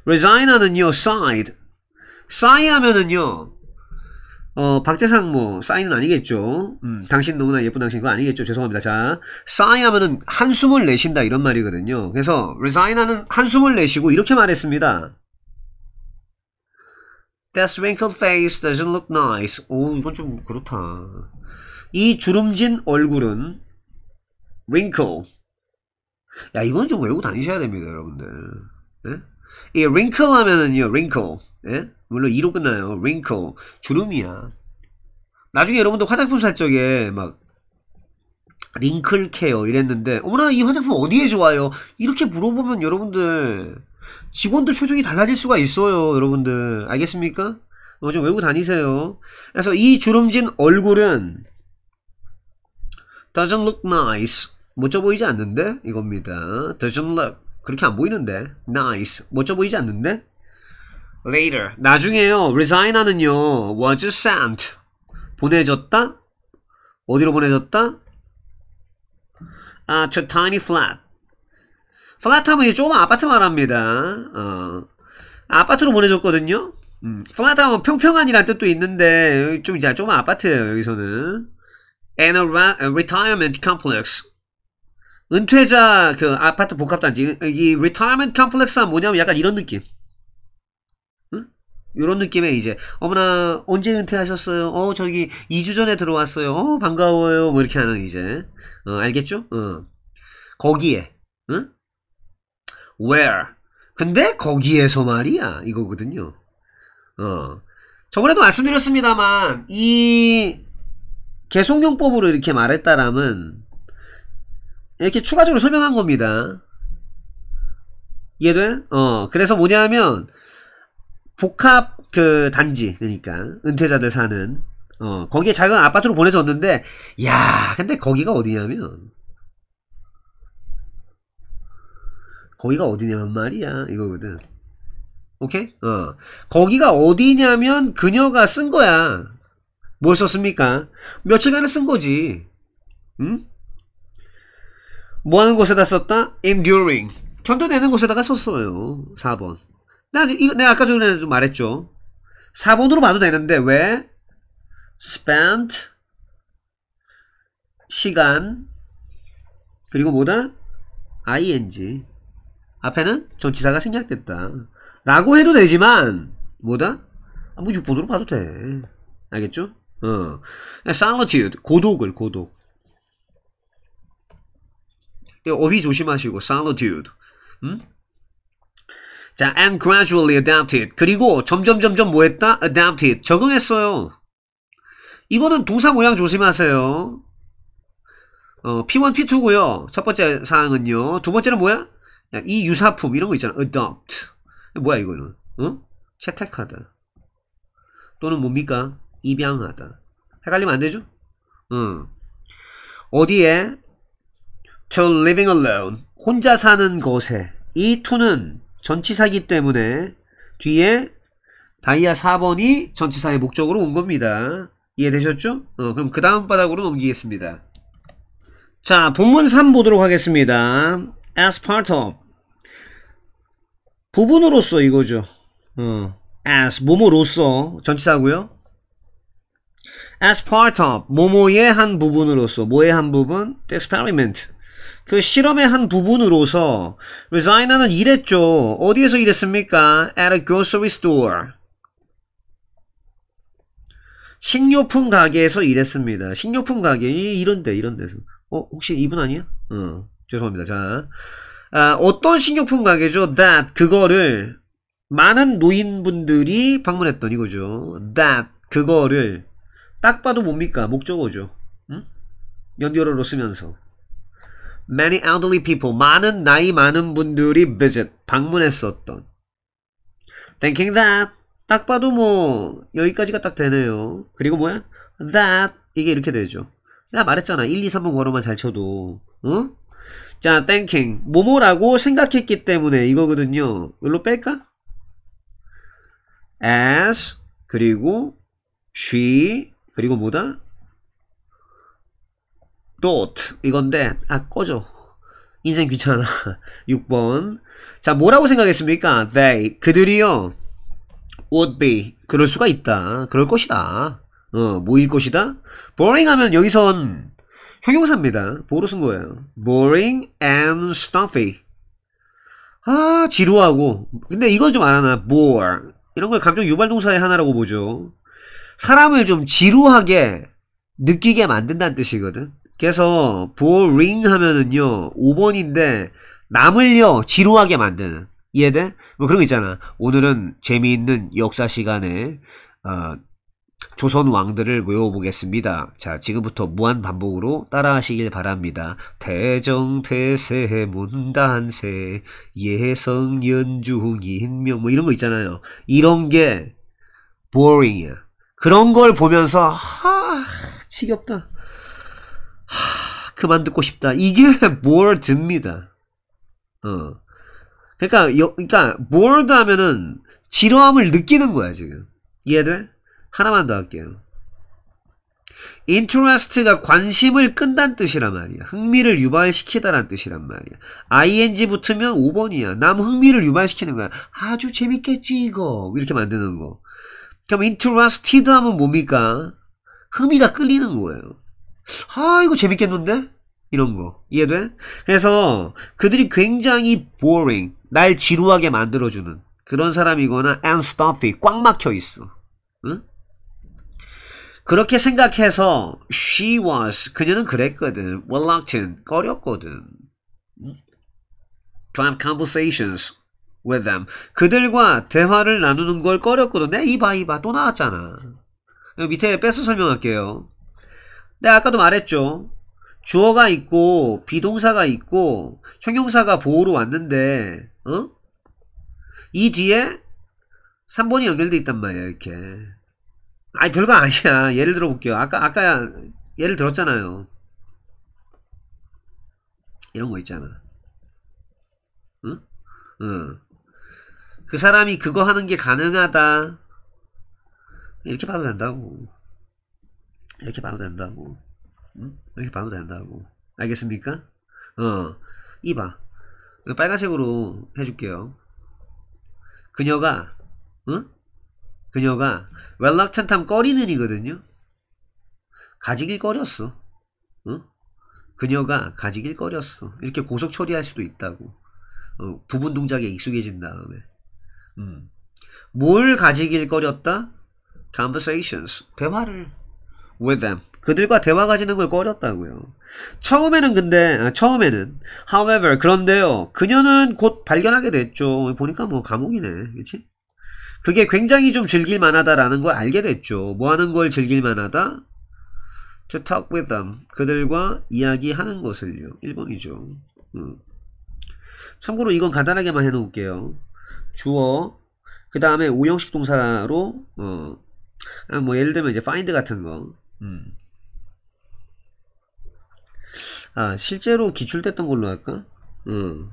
Resign 하는요, side. sigh 하면은요, 어, 박재상 뭐 사인은 아니겠죠. 음, 당신 너무나 예쁜 당신 그거 아니겠죠. 죄송합니다. 자, 사인하면은 한숨을 내쉰다 이런 말이거든요. 그래서 resign하는 한숨을 내쉬고 이렇게 말했습니다. That wrinkled face doesn't look nice. 오, 이건 좀 그렇다. 이 주름진 얼굴은 wrinkle. 야, 이건 좀 외우고 다니셔야 됩니다, 여러분들. 네? 이 wrinkle 하면은요, wrinkle. 예? 물론 이로 끝나요. wrinkle. 주름이야. 나중에 여러분들 화장품 살 적에 막 링클 케어 이랬는데 어머나 이 화장품 어디에 좋아요? 이렇게 물어보면 여러분들 직원들 표정이 달라질 수가 있어요. 여러분들 알겠습니까? 어, 좀 외우고 다니세요. 그래서 이 주름진 얼굴은 doesn't look nice 멋져 보이지 않는데 이겁니다. doesn't look 그렇게 안 보이는데 nice 멋져 보이지 않는데 later. 나중에요. resign하는요. was sent. 보내졌다? 어디로 보내졌다? 아, to tiny flat. flat 하면 이제 조금 아파트 말합니다. 어. 아파트로 보내줬거든요. 음, flat 하면 평평한이란 뜻도 있는데 좀 이제 조금 아파트예요, 여기서는. and a retirement complex. 은퇴자 그 아파트 복합단지 이 retirement complex는 뭐냐면 약간 이런 느낌. 이런 느낌에 이제 어머나 언제 은퇴하셨어요? 어 저기 2주 전에 들어왔어요. 어 반가워요. 뭐 이렇게 하는 이제 어, 알겠죠? 어. 거기에 응? where 근데 거기에서 말이야 이거거든요. 어 저번에도 말씀드렸습니다만 이개성용법으로 이렇게 말했다라면 이렇게 추가적으로 설명한 겁니다. 이해돼? 어 그래서 뭐냐면 복합 그 단지 그러니까 은퇴자들 사는 어 거기에 작은 아파트로 보내줬는데 야 근데 거기가 어디냐면 거기가 어디냐면 말이야 이거거든 오케이 어 거기가 어디냐면 그녀가 쓴 거야 뭘 썼습니까 며칠간을쓴 거지 응? 뭐 하는 곳에다 썼다? enduring 견뎌내는 곳에다가 썼어요 4번 내 이거, 내가 아까 전에 말했죠. 4번으로 봐도 되는데, 왜? spent, 시간, 그리고 뭐다? ing. 앞에는 전치사가 생략됐다. 라고 해도 되지만, 뭐다? 아, 뭐 6번으로 봐도 돼. 알겠죠? 어. solitude, 고독을, 고독. 어휘 조심하시고, solitude. 음? 자, and gradually adapted. 그리고 점점 점점 뭐 했다? adapted. 적응했어요. 이거는 동사 모양 조심하세요. 어, P1, P2고요. 첫 번째 사항은요. 두 번째는 뭐야? 야, 이 유사품 이런 거 있잖아. adopt. 뭐야 이거는? 응? 채택하다. 또는 뭡니까? 입양하다. 헷갈리면 안 되죠? 응. 어디에? To living alone. 혼자 사는 곳에이 to는 전치사기 때문에 뒤에 다이아 4번이 전치사의 목적으로 온 겁니다. 이해되셨죠? 어, 그럼 그 다음 바닥으로 넘기겠습니다. 자, 본문 3 보도록 하겠습니다. As part of 부분으로서 이거죠. 어, as 모모로서 전치사고요. As part of 모모의 한 부분으로서 뭐의 한 부분? The experiment 그 실험의 한 부분으로서 레자이나는 일했죠. 어디에서 일했습니까? At a grocery store. 식료품 가게에서 일했습니다. 식료품 가게 이런데 이런데서 어 혹시 이분 아니야? 어 죄송합니다. 자 아, 어떤 식료품 가게죠? That 그거를 많은 노인분들이 방문했던 이거죠. That 그거를 딱 봐도 뭡니까 목적어죠. 응? 연결어로 쓰면서 many elderly people, 많은 나이 많은 분들이 visit, 방문했었던. Thinking that, 딱 봐도 뭐 여기까지가 딱 되네요. 그리고 뭐야? That, 이게 이렇게 되죠. 내가 말했잖아. 1, 2, 3번 걸어만 잘 쳐도. 응? 어? 자, thinking. 뭐뭐라고 생각했기 때문에 이거거든요. 일로 뺄까? As, 그리고 she, 그리고 뭐다? dot 이건데 아 꺼져 인생 귀찮아 6번 *laughs* 자 뭐라고 생각했습니까 they 그들이요 would be 그럴 수가 있다 그럴 것이다 어 뭐일 것이다 boring 하면 여기선 형용사입니다 보로 쓴 거예요 boring and stuffy 아 지루하고 근데 이건 좀 알아나 bore 이런 걸 감정 유발동사의 하나라고 보죠 사람을 좀 지루하게 느끼게 만든다는 뜻이거든 그래서 boring 하면은요 5번인데 남을요 지루하게 만드는 이해돼? 뭐 그런 거 있잖아 오늘은 재미있는 역사 시간에 어, 조선 왕들을 외워보겠습니다. 자, 지금부터 무한 반복으로 따라하시길 바랍니다. 대정, 태세, 문단세, 예성, 연중, 인명, 뭐 이런 거 있잖아요. 이런 게 boring이야. 그런 걸 보면서, 하, 지겹다. 하, 그만 듣고 싶다. 이게 *laughs* 뭘 듭니다. 어. 그러니까 여, 그러니까 뭘 하면은 지루함을 느끼는 거야 지금. 이해돼? 하나만 더 할게요. interest가 관심을 끈단 뜻이란 말이야. 흥미를 유발시키다란 뜻이란 말이야. ing 붙으면 5번이야. 남 흥미를 유발시키는 거야. 아주 재밌겠지 이거. 이렇게 만드는 거. 그럼 interested 하면 뭡니까? 흥미가 끌리는 거예요. 아 이거 재밌겠는데? 이런 거 이해돼? 그래서 그들이 굉장히 boring 날 지루하게 만들어주는 그런 사람이거나 and stuffy 꽉 막혀 있어 응? 그렇게 생각해서 she was 그녀는 그랬거든 reluctant 꺼렸거든 to have conversations with them 그들과 대화를 나누는 걸 꺼렸거든 네 이봐 이봐 또 나왔잖아 밑에 빼서 설명할게요 내 네, 아까도 말했죠. 주어가 있고 비동사가 있고 형용사가 보호로 왔는데 어? 이 뒤에 3번이 연결돼 있단 말이에요 이렇게 아니 별거 아니야 예를 들어 볼게요 아까 아까 예를 들었잖아요 이런 거 있잖아 응? 응. 그 사람이 그거 하는 게 가능하다 이렇게 봐도 된다고 이렇게 봐도 된다고 응? 이렇게 봐도 된다고 알겠습니까? 어 이봐 빨간색으로 해줄게요 그녀가 응? 그녀가 r 락 l 탐 꺼리는 이거든요 가지길 꺼렸어 응? 그녀가 가지길 꺼렸어 이렇게 고속 처리할 수도 있다고 어, 부분 동작에 익숙해진 다음에 음. 뭘 가지길 꺼렸다? conversations 대화를 with them. 그들과 대화 가지는 걸 꺼렸다고요. 처음에는 근데 아, 처음에는 however 그런데요. 그녀는 곧 발견하게 됐죠. 보니까 뭐 감옥이네. 그렇지? 그게 굉장히 좀 즐길 만하다라는 걸 알게 됐죠. 뭐 하는 걸 즐길 만하다? to talk with them. 그들과 이야기하는 것을요. 1번이죠. 음. 참고로 이건 간단하게만 해놓을게요. 주어, 그 다음에 오형식 동사로, 어, 아, 뭐 예를 들면 이제 find 같은 거. 음. 아, 실제로 기출됐던 걸로 할까? 음.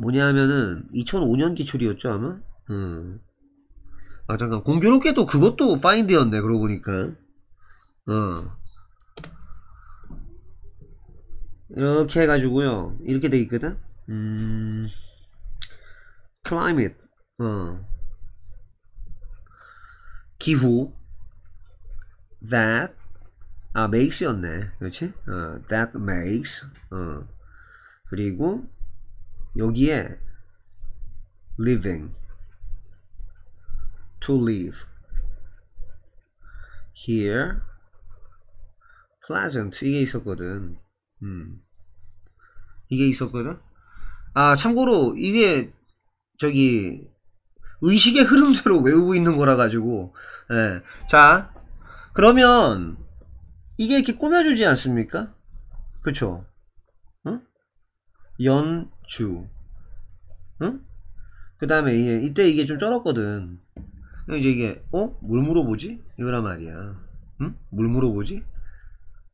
뭐냐 하면은, 2005년 기출이었죠, 아마? 음. 아, 잠깐. 공교롭게도 그것도 파인드였네, 그러고 보니까. 어. 이렇게 해가지고요. 이렇게 돼 있거든? 음. climate. 어. 기후. that 아 makes였네 그렇지 어, that makes 어. 그리고 여기에 living to live here pleasant 이게 있었거든 음. 이게 있었거든 아 참고로 이게 저기 의식의 흐름대로 *laughs* 외우고 있는 거라 가지고 예. 자 그러면 이게 이렇게 꾸며주지 않습니까? 그쵸? 응? 연주 응? 그 다음에 이때 이게 좀 쩔었거든 이제 이게 어? 뭘 물어보지? 이거란 말이야 응? 뭘 물어보지?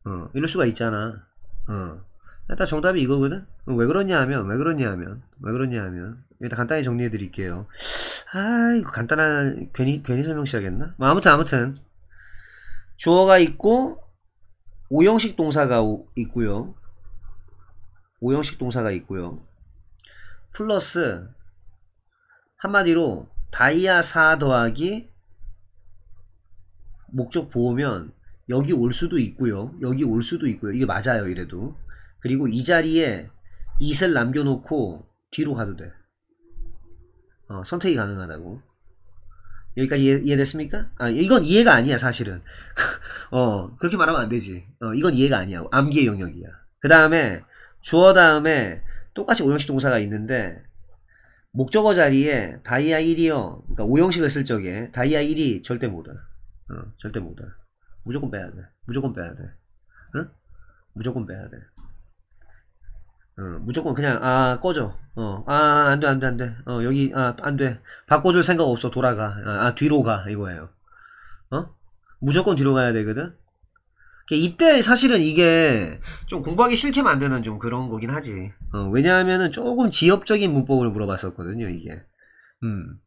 어, 이럴 수가 있잖아 어. 일단 정답이 이거거든 어, 왜 그러냐 하면 왜 그러냐 하면 왜 그러냐 하면 일단 간단히 정리해 드릴게요 아 이거 간단한 괜히 괜히 설명 시작했나? 뭐 아무튼 아무튼 주어가 있고 오형식 동사가 있고요. 오형식 동사가 있고요. 플러스 한마디로 다이아 4 더하기 목적 보호면 여기 올 수도 있고요. 여기 올 수도 있고요. 이게 맞아요. 이래도. 그리고 이 자리에 이슬 남겨놓고 뒤로 가도 돼. 어, 선택이 가능하다고. 여기까지 이해, 이해됐습니까? 아, 이건 이해가 아니야, 사실은. *laughs* 어, 그렇게 말하면 안 되지. 어, 이건 이해가 아니야. 암기의 영역이야. 그 다음에, 주어 다음에, 똑같이 오형식 동사가 있는데, 목적어 자리에 다이아 1이요. 그니까 오형식을 쓸 적에, 다이아 1이 절대 못 와. 어, 절대 못 와. 무조건 빼야 돼. 무조건 빼야 돼. 응? 무조건 빼야 돼. 어, 무조건 그냥 아 꺼져 어아 안 돼 안 돼 안돼 어 여기 아 안돼 바꿔줄 생각 없어 돌아가 아, 아 뒤로 가 이거예요 어 무조건 뒤로 가야 되거든 그러니까 이때 사실은 이게 좀 공부하기 싫게 만드는 좀 그런 거긴 하지 어, 왜냐하면은 조금 지엽적인 문법을 물어봤었거든요 이게 음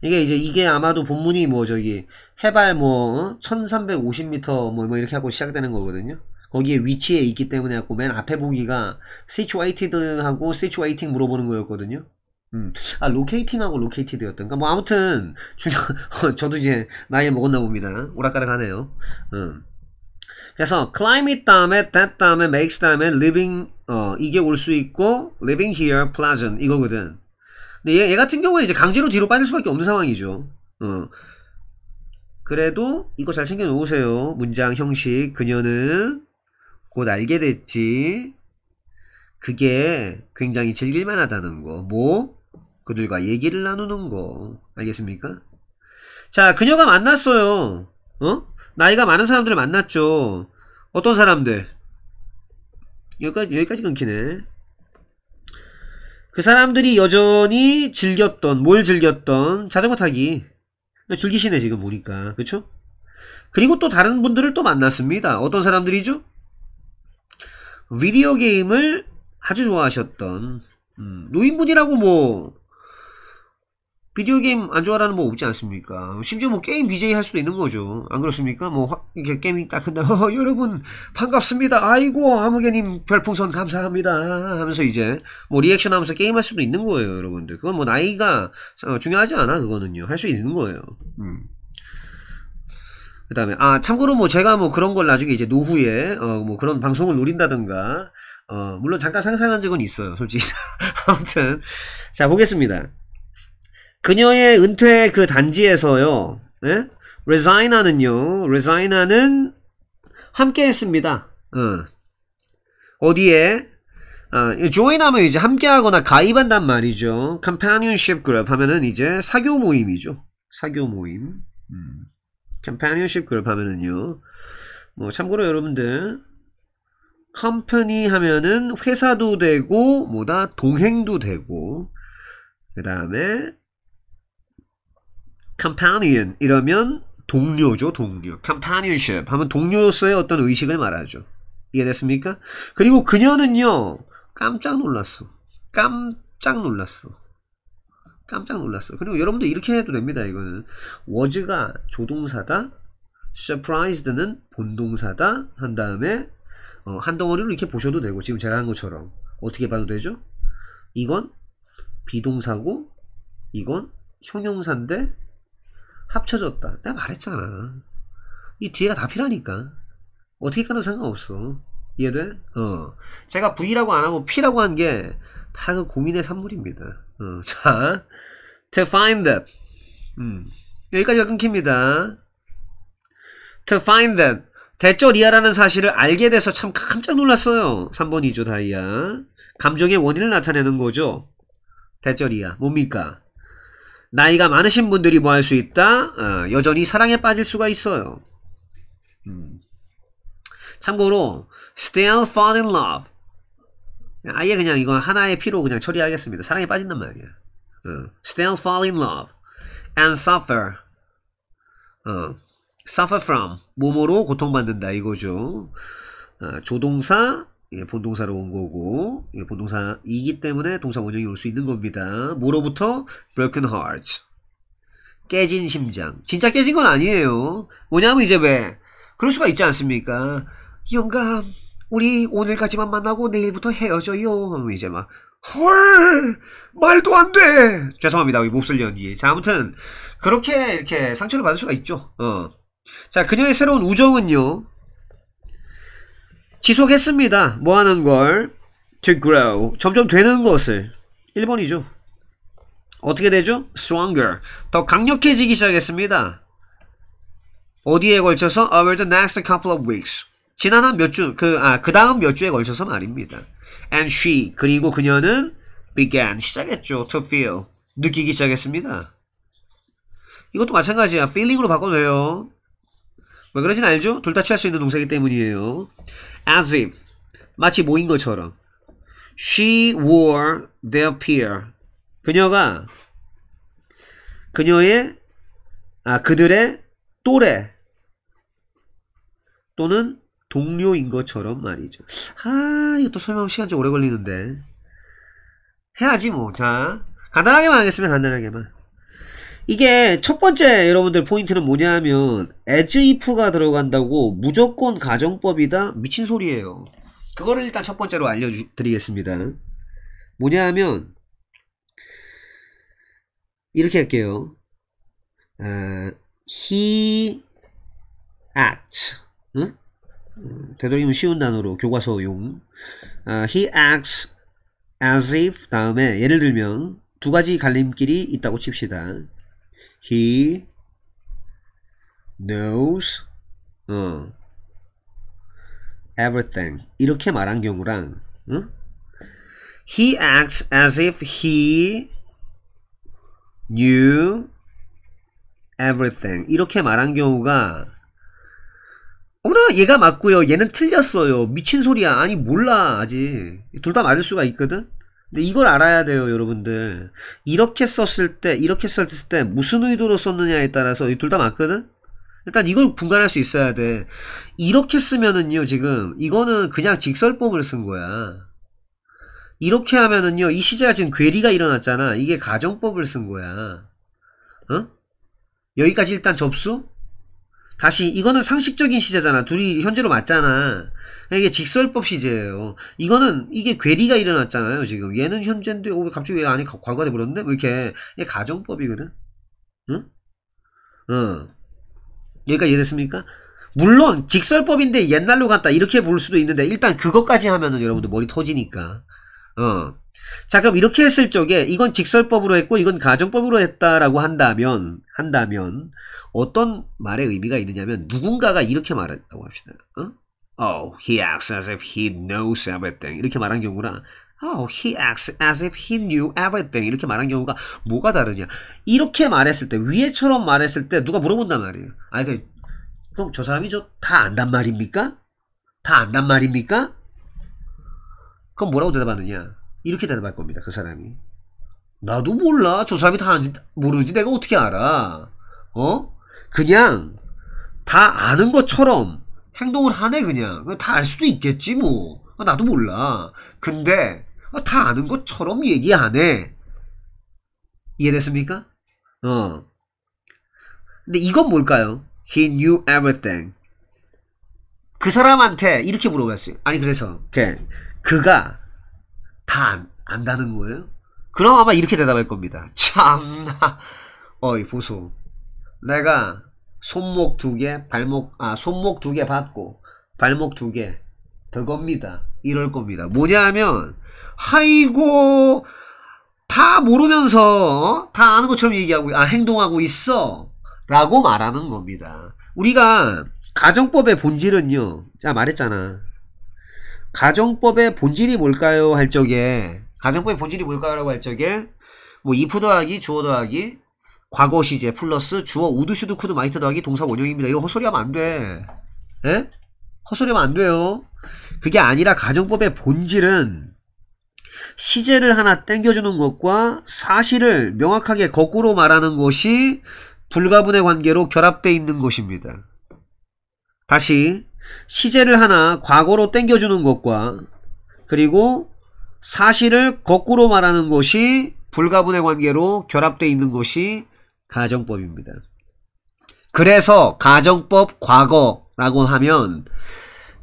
이게 이제 이게 아마도 본문이 뭐 저기 해발 뭐 1350m 어? 뭐, 뭐 이렇게 하고 시작되는 거거든요 거기에 위치해 있기 때문에 갖고 맨 앞에 보기가 situated하고 situating 물어보는 거였거든요. 음. 아, 로케이팅하고 로케이티드였던가? 뭐, 아무튼, 중요 *laughs* 저도 이제 나이 먹었나 봅니다. 오락가락 하네요. 음. 그래서, climate 다음에, that 다음에, makes 다음에, living, 어, 이게 올 수 있고, living here, pleasant, 이거거든. 근데 얘, 얘 같은 경우는 이제 강제로 뒤로 빠질 수 밖에 없는 상황이죠. 어. 그래도, 이거 잘 챙겨놓으세요. 문장 형식, 그녀는, 곧 알게 됐지. 그게 굉장히 즐길만 하다는 거. 뭐? 그들과 얘기를 나누는 거. 알겠습니까? 자, 그녀가 만났어요. 어? 나이가 많은 사람들을 만났죠. 어떤 사람들? 여기까지, 여기까지 끊기네. 그 사람들이 여전히 즐겼던, 뭘 즐겼던, 자전거 타기. 즐기시네, 지금 보니까. 그쵸? 그리고 또 다른 분들을 또 만났습니다. 어떤 사람들이죠? 비디오 게임을 아주 좋아하셨던 음, 노인분이라고 뭐 비디오 게임 안 좋아하는 뭐 없지 않습니까? 심지어 뭐 게임 BJ 할 수도 있는 거죠. 안 그렇습니까? 뭐 확, 이렇게 게임이 딱 근데 어, *laughs* 여러분 반갑습니다. 아이고 아무개님 별풍선 감사합니다. 하면서 이제 뭐 리액션 하면서 게임 할 수도 있는 거예요, 여러분들. 그건 뭐 나이가 어, 중요하지 않아 그거는요. 할 수 있는 거예요. 음. 그 다음에 아 참고로 뭐 제가 뭐 그런 걸 나중에 이제 노후에 어 뭐 그런 방송을 노린다던가어 물론 잠깐 상상한 적은 있어요 솔직히 *laughs* 아무튼 자 보겠습니다 그녀의 은퇴 그 단지에서요 예? 레자이나는요 레자이나는 함께 했습니다 어. 어디에 아, j o i 하면 이제 함께하거나 가입한단 말이죠. c o m p a n i o n 하면은 이제 사교 모임이죠. 사교 모임. 음. companionship 그룹 하면은요. 뭐 참고로 여러분들 컴퍼니 하면은 회사도 되고 뭐다 동행도 되고 그 다음에 companion 이러면 동료죠 동료 companionship 하면 동료로서의 어떤 의식을 말하죠 이해됐습니까? 그리고 그녀는요 깜짝 놀랐어 깜짝 놀랐어 깜짝 놀랐어요. 그리고 여러분도 이렇게 해도 됩니다. 이거는 was가 조동사다, surprised는 본동사다 한 다음에 어, 한 덩어리로 이렇게 보셔도 되고 지금 제가 한 것처럼 어떻게 봐도 되죠? 이건 비동사고 이건 형용사인데 합쳐졌다. 내가 말했잖아. 이 뒤에가 다 필요하니까. 어떻게 가는 상관없어. 이해돼? 어. 제가 V라고 안 하고 P라고 한게 탁은 그 고민의 산물입니다. 어, 자, to find them. 음, 여기까지가 끊깁니다. to find them. 대쪼 리아라는 사실을 알게 돼서 참 깜짝 놀랐어요. 3번이죠, 다이아. 감정의 원인을 나타내는 거죠. 대쪼 리아. 뭡니까? 나이가 많으신 분들이 뭐 할 수 있다? 어, 여전히 사랑에 빠질 수가 있어요. 음. 참고로, still fall in love. 아예 그냥 이건 하나의 피로 그냥 처리하겠습니다. 사랑에 빠진단 말이야. 어. Still fall in love and suffer. 어. suffer from 몸으로 고통받는다 이거죠. 어. 조동사 예, 본동사로 온 거고 예, 본동사이기 때문에 동사 원형이 올 수 있는 겁니다. 뭐로부터 broken heart 깨진 심장 진짜 깨진 건 아니에요. 뭐냐면 이제 왜 그럴 수가 있지 않습니까? 영감 우리 오늘까지만 만나고 내일부터 헤어져요. 하면 이제 막, 헐! 말도 안 돼! 죄송합니다. 우리 몹쓸 연기. 자, 아무튼, 그렇게 이렇게 상처를 받을 수가 있죠. 어. 자, 그녀의 새로운 우정은요. 지속했습니다. 뭐 하는 걸? To grow. 점점 되는 것을. 1번이죠. 어떻게 되죠? Stronger. 더 강력해지기 시작했습니다. 어디에 걸쳐서? Over the next couple of weeks. 지난 한 몇 주, 그, 아, 그 다음 몇 주에 걸쳐서 말입니다. And she, 그리고 그녀는 began, 시작했죠. to feel, 느끼기 시작했습니다. 이것도 마찬가지야. feeling으로 바꿔도 돼요. 왜 그런지는 알죠? 둘 다 취할 수 있는 동사이기 때문이에요. as if, 마치 모인 것처럼. she wore their peer. 그녀가, 그녀의, 아, 그들의 또래, 또는 동료인 것처럼 말이죠. 아, 이것도 설명 시간 좀 오래 걸리는데. 해야지, 뭐. 자, 간단하게만 하겠습니다, 간단하게만. 이게 첫 번째 여러분들 포인트는 뭐냐면, as if가 들어간다고 무조건 가정법이다? 미친 소리예요. 그거를 일단 첫 번째로 알려드리겠습니다. 뭐냐면, 이렇게 할게요. 아, he act. 응? 되도록이면 쉬운 단어로 교과서용 아, he acts as if 다음에 예를 들면 두 가지 갈림길이 있다고 칩시다 he knows 어, everything 이렇게 말한 경우랑 응? he acts as if he knew everything 이렇게 말한 경우가 어머나 얘가 맞고요 얘는 틀렸어요 미친 소리야 아니 몰라 아직 둘 다 맞을 수가 있거든 근데 이걸 알아야 돼요 여러분들 이렇게 썼을 때 이렇게 썼을 때 무슨 의도로 썼느냐에 따라서 둘 다 맞거든 일단 이걸 분간할 수 있어야 돼 이렇게 쓰면은요 지금 이거는 그냥 직설법을 쓴 거야 이렇게 하면은요 이 시제가 지금 괴리가 일어났잖아 이게 가정법을 쓴 거야 어? 여기까지 일단 접수 다시 이거는 상식적인 시제잖아. 둘이 현재로 맞잖아. 이게 직설법 시제예요. 이거는 이게 괴리가 일어났잖아요. 지금 얘는 현재인데 어, 갑자기 왜 아니 과거가 돼버렸데왜 뭐 이렇게 얘 가정법이거든. 응? 응 어. 여기가 이해됐습니까? 물론 직설법인데 옛날로 갔다 이렇게 볼 수도 있는데 일단 그것까지 하면은 여러분들 머리 터지니까 응. 어. 자 그럼 이렇게 했을 적에 이건 직설법으로 했고 이건 가정법으로 했다라고 한다면 한다면 어떤 말의 의미가 있느냐면 누군가가 이렇게 말했다고 합시다. 어? Oh, he acts as if he knows everything. 이렇게 말한 경우랑 Oh, he acts as if he knew everything. 이렇게 말한 경우가 뭐가 다르냐. 이렇게 말했을 때, 위에처럼 말했을 때 누가 물어본단 말이에요. 아니, 그, 그럼 저 사람이 저 다 안단 말입니까? 다 안단 말입니까? 그럼 뭐라고 대답하느냐. 이렇게 대답할 겁니다. 그 사람이. 나도 몰라. 저 사람이 다 아는지, 모르는지 내가 어떻게 알아. 어? 그냥 다 아는 것처럼 행동을 하네, 그냥. 다 알 수도 있겠지, 뭐. 아, 나도 몰라. 근데 아, 다 아는 것처럼 얘기하네. 이해됐습니까? 어. 근데 이건 뭘까요? He knew everything. 그 사람한테 이렇게 물어봤어요. 아니, 그래서, 걔, 그가 다 안, 다는 거예요? 그럼 아마 이렇게 대답할 겁니다. 참나. 어이, 보소. 내가 손목 두 개, 발목, 아, 손목 두 개 받고, 발목 두 개, 더 겁니다. 이럴 겁니다. 뭐냐 하면, 아이고, 다 모르면서, 어? 다 아는 것처럼 얘기하고, 아, 행동하고 있어. 라고 말하는 겁니다. 우리가 가정법의 본질은요, 자, 말했잖아. 가정법의 본질이 뭘까요? 할 적에 가정법의 본질이 뭘까요라고 할 적에 뭐 if 더하기 주어 더하기 과거 시제 플러스 주어 우드 슈드 쿠드 마이트 더하기 동사 원형입니다. 이런 헛소리하면 안 돼. 에? 예? 헛소리하면 안 돼요. 그게 아니라 가정법의 본질은 시제를 하나 땡겨주는 것과 사실을 명확하게 거꾸로 말하는 것이 불가분의 관계로 결합되어 있는 것입니다. 다시 시제를 하나 과거로 땡겨주는 것과 그리고 사실을 거꾸로 말하는 것이 불가분의 관계로 결합되어 있는 것이 가정법입니다. 그래서 가정법 과거라고 하면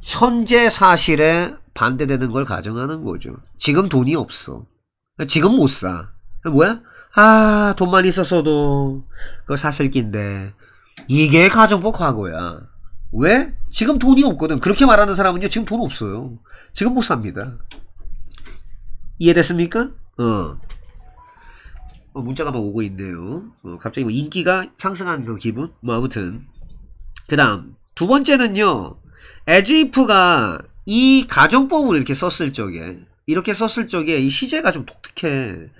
현재 사실에 반대되는 걸 가정하는 거죠. 지금 돈이 없어. 지금 못 사. 뭐야? 아, 돈만 있었어도 그거 샀을 낀데. 이게 가정법 과거야. 왜? 지금 돈이 없거든. 그렇게 말하는 사람은요, 지금 돈 없어요. 지금 못 삽니다. 이해됐습니까? 어. 어 문자가 막 오고 있네요. 어, 갑자기 뭐 인기가 상승한 그 기분? 뭐 아무튼. 그 다음. 두 번째는요, 에지프가 이 가정법을 이렇게 썼을 적에, 이렇게 썼을 적에 이 시제가 좀 독특해.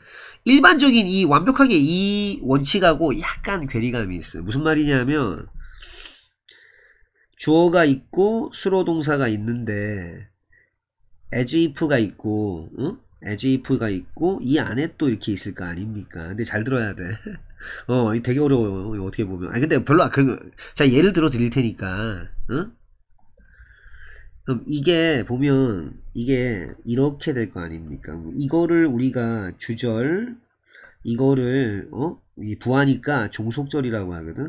일반적인 이 완벽하게 이 원칙하고 약간 괴리감이 있어요. 무슨 말이냐면, 주어가 있고 수로 동사가 있는데 as if가 있고 응? as if가 있고 이 안에 또 이렇게 있을 거 아닙니까 근데 잘 들어야 돼 *laughs* 어, 되게 어려워요. 어떻게 보면. 아 근데 별로 그런 거. 자, 예를 들어 드릴 테니까. 응? 그럼 이게 보면 이게 이렇게 될 거 아닙니까? 이거를 우리가 주절 이거를 어? 이 부하니까 종속절이라고 하거든.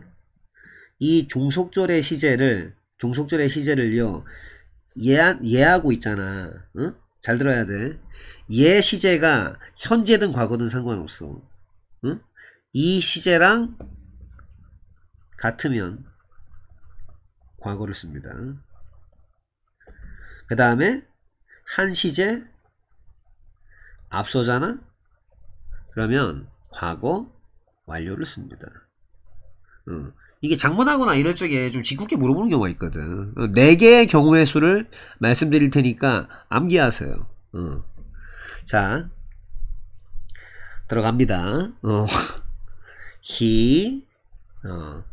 이 종속절의 시제를 종속절의 시제를요 예한, 예하고 있잖아 응? 잘 들어야 돼예 시제가 현재든 과거든 상관없어 응? 이 시제랑 같으면 과거를 씁니다 그 다음에 한 시제 앞서잖아 그러면 과거 완료를 씁니다 응. 이게 장문하거나 이럴 적에 좀 짓궂게 물어보는 경우가 있거든. 어, 네 개의 경우의 수를 말씀드릴 테니까 암기하세요. 어. 자, 들어갑니다. 어. *laughs* he, 어.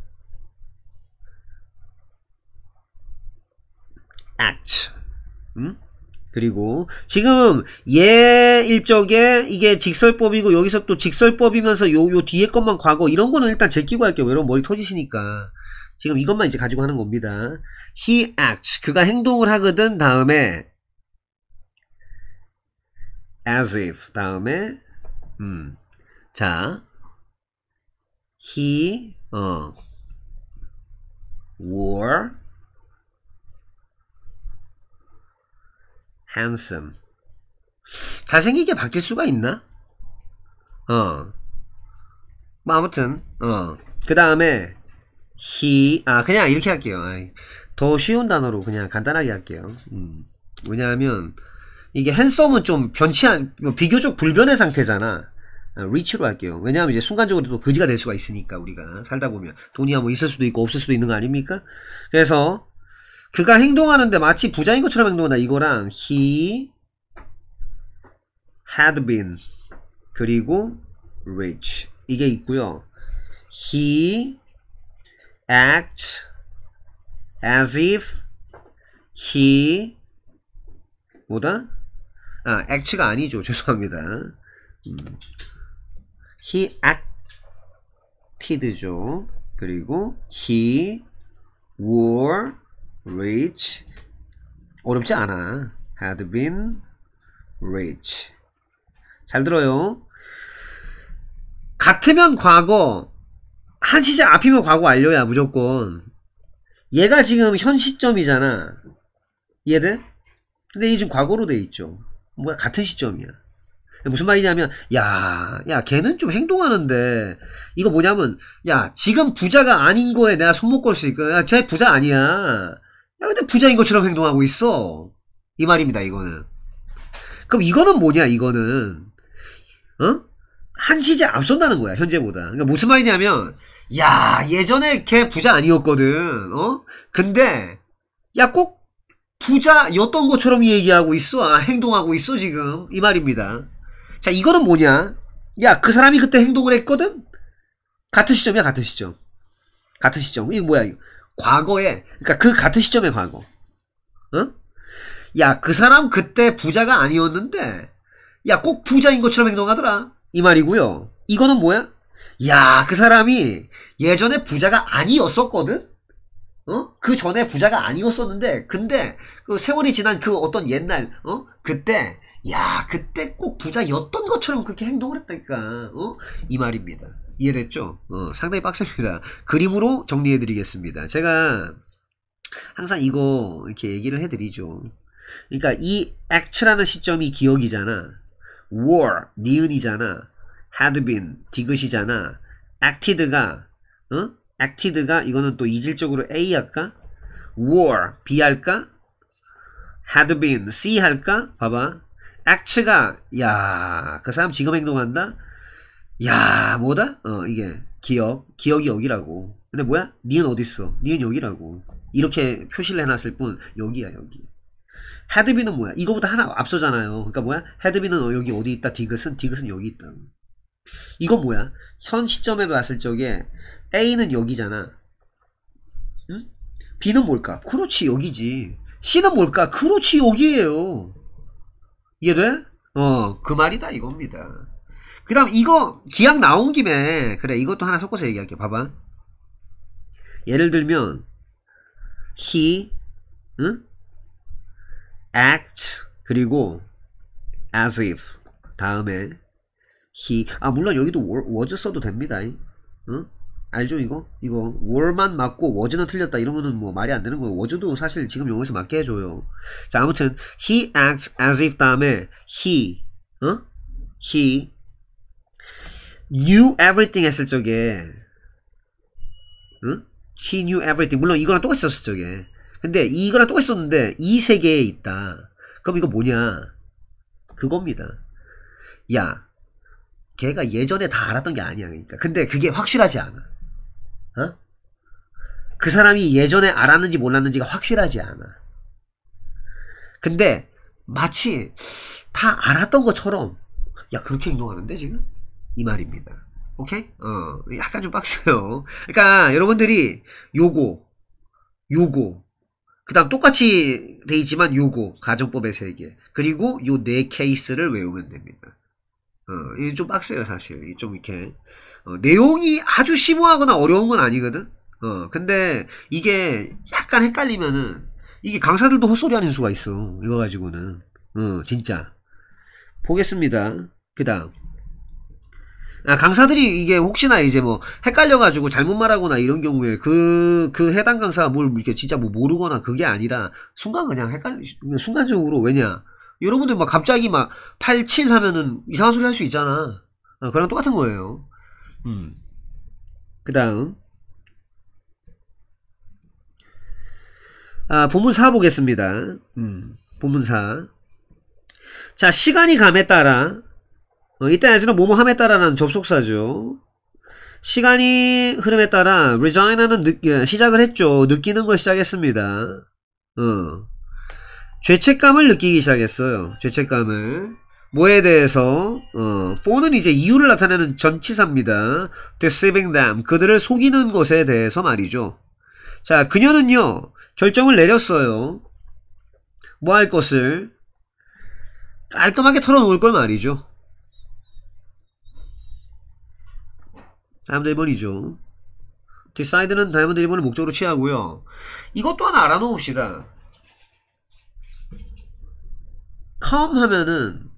at, 음? 그리고 지금 얘 예 일적에 이게 직설법이고 여기서 또 직설법이면서 요 요 뒤에 것만 과거 이런 거는 일단 제끼고 할게요. 왜냐면 머리 터지시니까. 지금 이것만 이제 가지고 하는 겁니다. He acts. 그가 행동을 하거든 다음에 as if 다음에 음. 자 he 어 war handsome. 잘생기게 바뀔 수가 있나? 어. 뭐 아무튼 어. 그 다음에 he 아 그냥 이렇게 할게요. 더 쉬운 단어로 그냥 간단하게 할게요. 음. 왜냐하면 이게 handsome은 좀 변치한 뭐 비교적 불변의 상태잖아. 리치로 아, 할게요. 왜냐하면 이제 순간적으로 또 거지가 될 수가 있으니까 우리가 살다 보면 돈이야 뭐 있을 수도 있고 없을 수도 있는 거 아닙니까? 그래서 그가 행동하는데 마치 부자인 것처럼 행동한다. 이거랑 he had been 그리고 rich 이게 있고요. he a c t as if he 뭐다? 아, act가 아니죠. *laughs* 죄송합니다. 음. he acted죠. 그리고 he wore rich 어렵지 않아 had been rich 잘 들어요 같으면 과거 한 시자 앞이면 과거 완료야 무조건 얘가 지금 현 시점이잖아 이해돼? 근데 이 지금 과거로 돼 있죠 뭐야 같은 시점이야 무슨 말이냐면 야야 야, 걔는 좀 행동하는데 이거 뭐냐면 야 지금 부자가 아닌 거에 내가 손목걸 수 있거든 야, 쟤 부자 아니야 야, 근데 부자인 것처럼 행동하고 있어. 이 말입니다, 이거는. 그럼 이거는 뭐냐, 이거는. 어? 한 시제 앞선다는 거야, 현재보다. 그러니까 무슨 말이냐면, 야, 예전에 걔 부자 아니었거든, 어? 근데, 야, 꼭 부자였던 것처럼 얘기하고 있어. 아, 행동하고 있어, 지금. 이 말입니다. 자, 이거는 뭐냐? 야, 그 사람이 그때 행동을 했거든? 같은 시점이야, 같은 시점. 같은 시점. 이거 뭐야, 이거. 과거에 그러니까 그 같은 시점의 과거. 응? 야, 그 사람 그때 부자가 아니었는데 야, 꼭 부자인 것처럼 행동하더라. 이 말이고요. 이거는 뭐야? 야, 그 사람이 예전에 부자가 아니었었거든? 어? 그 전에 부자가 아니었었는데, 근데, 그 세월이 지난 그 어떤 옛날, 어? 그때, 야, 그때 꼭 부자였던 것처럼 그렇게 행동을 했다니까, 어? 이 말입니다. 이해됐죠? 어, 상당히 빡셉니다. 그림으로 정리해드리겠습니다. 제가 항상 이거 이렇게 얘기를 해드리죠. 그러니까 이 act라는 시점이 기억이잖아. w e r 니은이잖아. had been, 디귿이잖아. acted가, 어? acted가 이거는 또 이질적으로 A 할까? w e r B 할까? had been, C 할까? 봐봐. act가, 야, 그 사람 지금 행동한다? 야 뭐다? 어 이게 기억 기억이 여기라고 근데 뭐야? 니은 어딨어 니은 여기라고 이렇게 표시를 해놨을 뿐 여기야 여기 헤드비는 뭐야? 이거보다 하나 앞서잖아요 그러니까 뭐야? 헤드비는 어, 여기 어디 있다 디귿은? 디귿은 여기 있다 이건 뭐야? 현 시점에 봤을 적에 A는 여기잖아 응? B는 뭘까? 그렇지 여기지 C는 뭘까? 그렇지 여기에요 이해돼? 어 그 말이다 이겁니다 그 다음 이거 기약 나온 김에 그래 이것도 하나 섞어서 얘기할게 봐봐 예를 들면 he 응? act 그리고 as if 다음에 he 아 물론 여기도 was 써도 됩니다 응? 알죠 이거? 이거 were만 맞고 was는 틀렸다 이러면은 뭐 말이 안 되는 거예요 was도 사실 지금 영어에서 맞게 해줘요 자 아무튼 he acts as if 다음에 he 어? he n e w everything 했을 적에 응? he knew everything 물론 이거랑 똑같이 썼을 적에 근데 이거랑 똑같이 썼는데 이 세계에 있다 그럼 이거 뭐냐 그겁니다 야 걔가 예전에 다 알았던 게 아니야 그러니까 근데 그게 확실하지 않아 어? 그 사람이 예전에 알았는지 몰랐는지가 확실하지 않아 근데 마치 다 알았던 것처럼 야 그렇게 행동하는데 지금? 이 말입니다. 오케이? 어, 약간 좀 빡세요. 그러니까 여러분들이 요거, 요거, 그 다음 똑같이 돼 있지만 요거, 가정법의 세계 그리고 요 네 케이스를 외우면 됩니다. 어, 이게 좀 빡세요, 사실. 좀 이렇게. 어, 내용이 아주 심오하거나 어려운 건 아니거든? 어, 근데 이게 약간 헷갈리면은 이게 강사들도 헛소리 하는 수가 있어. 이거 가지고는. 어, 진짜. 보겠습니다. 그 다음. 아, 강사들이 이게 혹시나 이제 뭐 헷갈려가지고 잘못 말하거나 이런 경우에 그, 그 해당 강사가 뭘 이렇게 진짜 뭐 모르거나 그게 아니라 순간 그냥 헷갈리, 순간적으로 왜냐. 여러분들 막 갑자기 막 8, 7 하면은 이상한 소리 할 수 있잖아. 아, 그랑 똑같은 거예요. 음. 그 다음. 아, 본문 4 보겠습니다. 음, 본문 4. 자, 시간이 감에 따라 어, 이때 as는 모모함에 따라라는 접속사죠. 시간이 흐름에 따라 resigna는 느, 예, 시작을 했죠. 느끼는 걸 시작했습니다. 어. 죄책감을 느끼기 시작했어요. 죄책감을. 뭐에 대해서 어, for는 이제 이유를 나타내는 전치사입니다. deceiving them. 그들을 속이는 것에 대해서 말이죠. 자, 그녀는요. 결정을 내렸어요. 뭐 할 것을 깔끔하게 털어놓을 걸 말이죠. 다이아몬드 1번이죠. 디사이드는 다이아몬드 1번을 목적으로 취하고요. 이것 도 하나 알아놓읍시다. come 하면은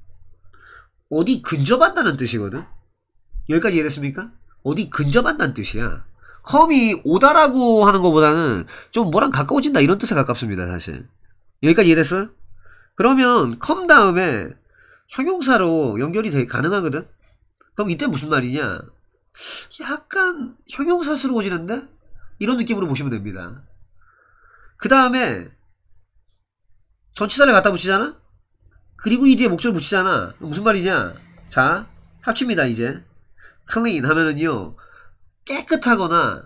어디 근접한다는 뜻이거든? 여기까지 이해됐습니까? 어디 근접한다는 뜻이야. come이 오다라고 하는 것보다는 좀 뭐랑 가까워진다 이런 뜻에 가깝습니다, 사실. 여기까지 이해됐어요? 그러면 come 다음에 형용사로 연결이 되게 가능하거든? 그럼 이때 무슨 말이냐? 약간 형용사스러워지는데? 이런 느낌으로 보시면 됩니다. 그 다음에 전치사를 갖다 붙이잖아? 그리고 이 뒤에 목줄을 붙이잖아. 무슨 말이냐? 자, 합칩니다, 이제. clean 하면은요, 깨끗하거나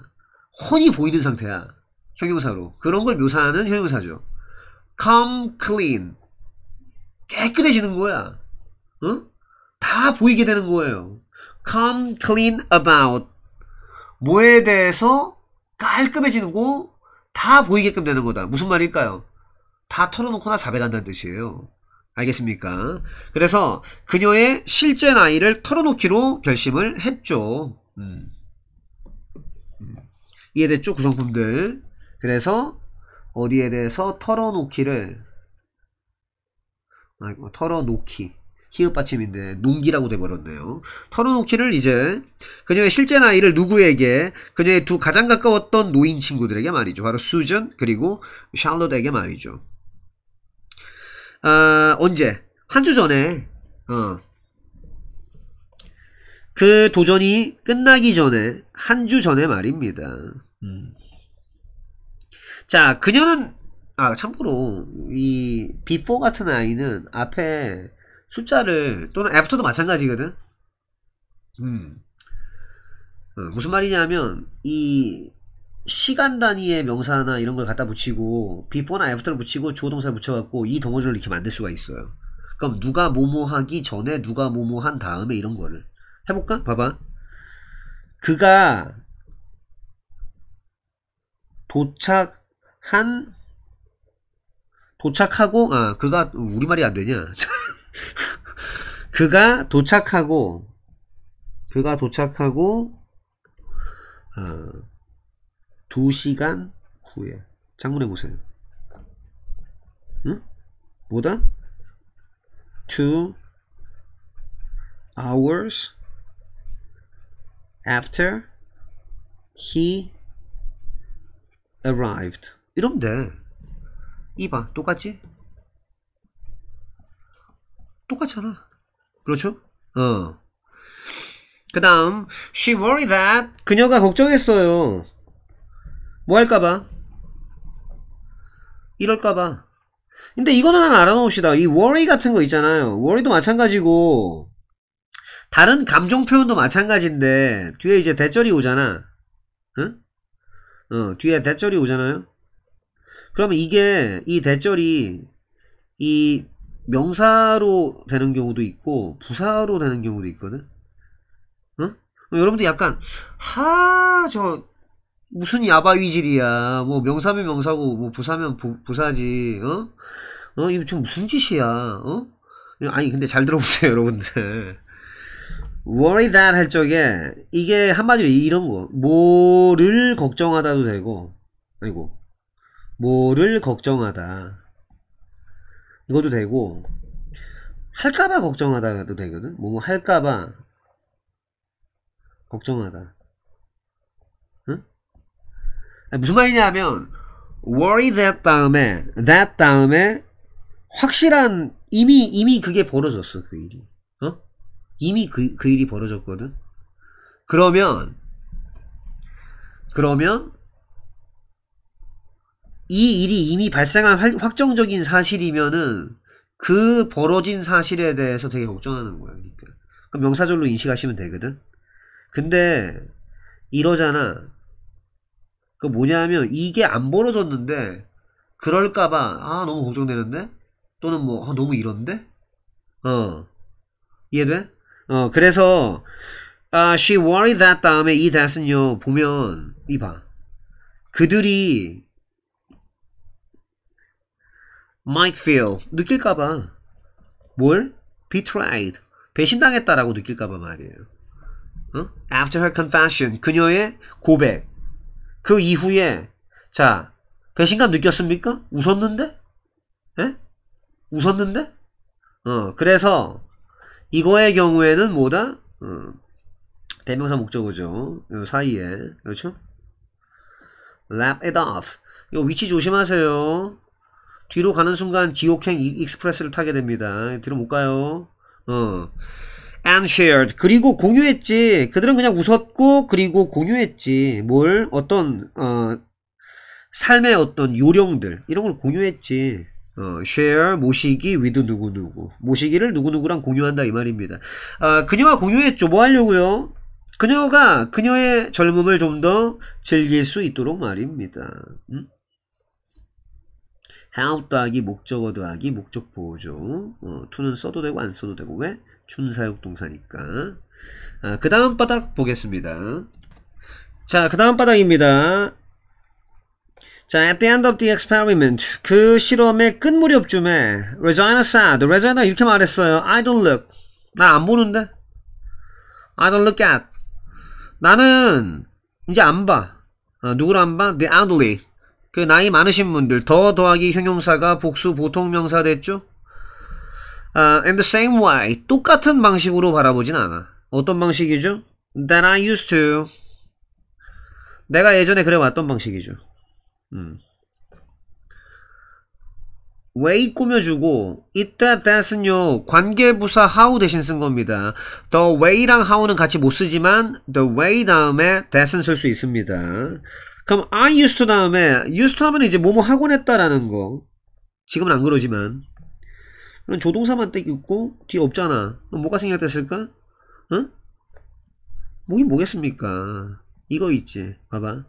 혼이 보이는 상태야. 형용사로. 그런 걸 묘사하는 형용사죠. come clean. 깨끗해지는 거야. 응? 다 보이게 되는 거예요. come clean about 뭐에 대해서 깔끔해지고 다 보이게끔 되는 거다. 무슨 말일까요? 다털어놓고나 자백한다는 뜻이에요. 알겠습니까? 그래서 그녀의 실제 나이를 털어놓기로 결심을 했죠. 음. 음. 이해됐죠? 구성품들. 그 그래서 어디에 대해서 털어놓기를 아, 뭐 털어놓기 히읗 받침인데 농기라고 돼버렸네요. 털어놓기를 이제 그녀의 실제 나이를 누구에게 그녀의 두 가장 가까웠던 노인 친구들에게 말이죠. 바로 수전 그리고 샬롯에게 말이죠. 어, 언제? 한 주 전에 어. 그 도전이 끝나기 전에 한 주 전에 말입니다. 음. 자, 그녀는 아 참고로 이 비포 같은 아이는 앞에 숫자를 또는 애프터도 마찬가지거든. 음. 어, 무슨 말이냐면 이 시간 단위의 명사나 이런 걸 갖다 붙이고 before나 after를 붙이고 주어 동사를 붙여갖고 이 덩어리를 이렇게 만들 수가 있어요. 그럼 누가 뭐뭐 하기 전에 누가 뭐뭐 한 다음에 이런 거를 해볼까? 봐봐. 그가 도착한 도착하고 아 그가 우리말이 안 되냐? *laughs* 그가 도착하고 그가 도착하고 어, 2시간 후에 장문해 보세요. 응? 뭐다? 2 hours after he arrived. 이러면 돼. 이봐, 똑같지? 똑같잖아. 그렇죠? 어. 그 다음, she worried that. 그녀가 걱정했어요. 뭐 할까봐. 이럴까봐. 근데 이거는 하나 알아놓읍시다. 이 worry 같은 거 있잖아요. worry도 마찬가지고, 다른 감정 표현도 마찬가지인데, 뒤에 이제 대절이 오잖아. 응? 어, 뒤에 대절이 오잖아요? 그러면 이게, 이 대절이, 이 명사로 되는 경우도 있고 부사로 되는 경우도 있거든. 응? 여러분들 약간 하 저 무슨 야바위질이야. 뭐 명사면 명사고 뭐 부사면 부, 부사지. 어? 어 이거 지 무슨 짓이야. 어? 아니 근데 잘 들어보세요 여러분들. worry that 할 적에 이게 한마디로 이런 거. 뭐를 걱정하다도 되고. 아이고. 뭐를 걱정하다. 이것도 되고 할까봐 걱정하다도 가 되거든 뭐뭐 뭐 할까봐 걱정하다 응? 무슨 말이냐면 worry that 다음에 that 다음에 확실한 이미 이미 그게 벌어졌어 그 일이 어? 이미 그, 그 일이 벌어졌거든 그러면 그러면 이 일이 이미 발생한 확정적인 사실이면은 그 벌어진 사실에 대해서 되게 걱정하는 거야 그러니까. 그럼 명사절로 인식하시면 되거든. 근데 이러잖아. 그 뭐냐면 이게 안 벌어졌는데 그럴까봐 아 너무 걱정되는데 또는 뭐 아, 너무 이런데 어 이해돼? 어 그래서 아 she worried that 다음에 이 that은요 보면 이봐 그들이 might feel 느낄까봐 뭘? betrayed 배신당했다라고 느낄까봐 말이에요. 어? After her confession 그녀의 고백 그 이후에 자 배신감 느꼈습니까? 웃었는데? 에? 웃었는데? 어 그래서 이거의 경우에는 뭐다? 어, 대명사 목적어죠. 요 사이에 그렇죠? Lap it off. 요 위치 조심하세요. 뒤로 가는 순간 지옥행 익스프레스를 타게 됩니다. 뒤로 못 가요. 어. and shared. 그리고 공유했지. 그들은 그냥 웃었고, 그리고 공유했지. 뭘? 어떤, 어, 삶의 어떤 요령들. 이런 걸 공유했지. 어, share, 모시기, with 누구누구. 모시기를 누구누구랑 공유한다, 이 말입니다. 아, 그녀와 공유했죠. 뭐 하려고요? 그녀가 그녀의 젊음을 좀 더 즐길 수 있도록 말입니다. 음? have 더하기 목적어 더하기 목적 보호죠. 어, to는 써도 되고 안 써도 되고 왜? 준사역 동사니까. 아, 그 다음 바닥 보겠습니다. 자, 그 다음 바닥입니다. 자, at the end of the experiment, 그 실험의 끝 무렵쯤에 Regina said, Regina 이렇게 말했어요. I don't look. 나 안 보는데. I don't look at. 나는 이제 안 봐. 어, 누구를 안 봐? The elderly. 그 나이 많으신 분들 더 더하기 형용사가 복수 보통 명사 됐죠? 아, and the same way 똑같은 방식으로 바라보진 않아. 어떤 방식이죠? That I used to. 내가 예전에 그래왔던 방식이죠. 음. way 꾸며주고 it, 이때 that은요 관계부사 how 대신 쓴 겁니다. the way랑 how는 같이 못 쓰지만 the way 다음에 that은 쓸 수 있습니다. 그럼 I used to 다음에 used to 하면 이제 뭐뭐 하곤 했다라는 거 지금은 안 그러지만 그럼 조동사만 딱 있고 뒤에 없잖아 그럼 뭐가 생략됐을까? 응? 뭐긴 뭐겠습니까 이거 있지 봐봐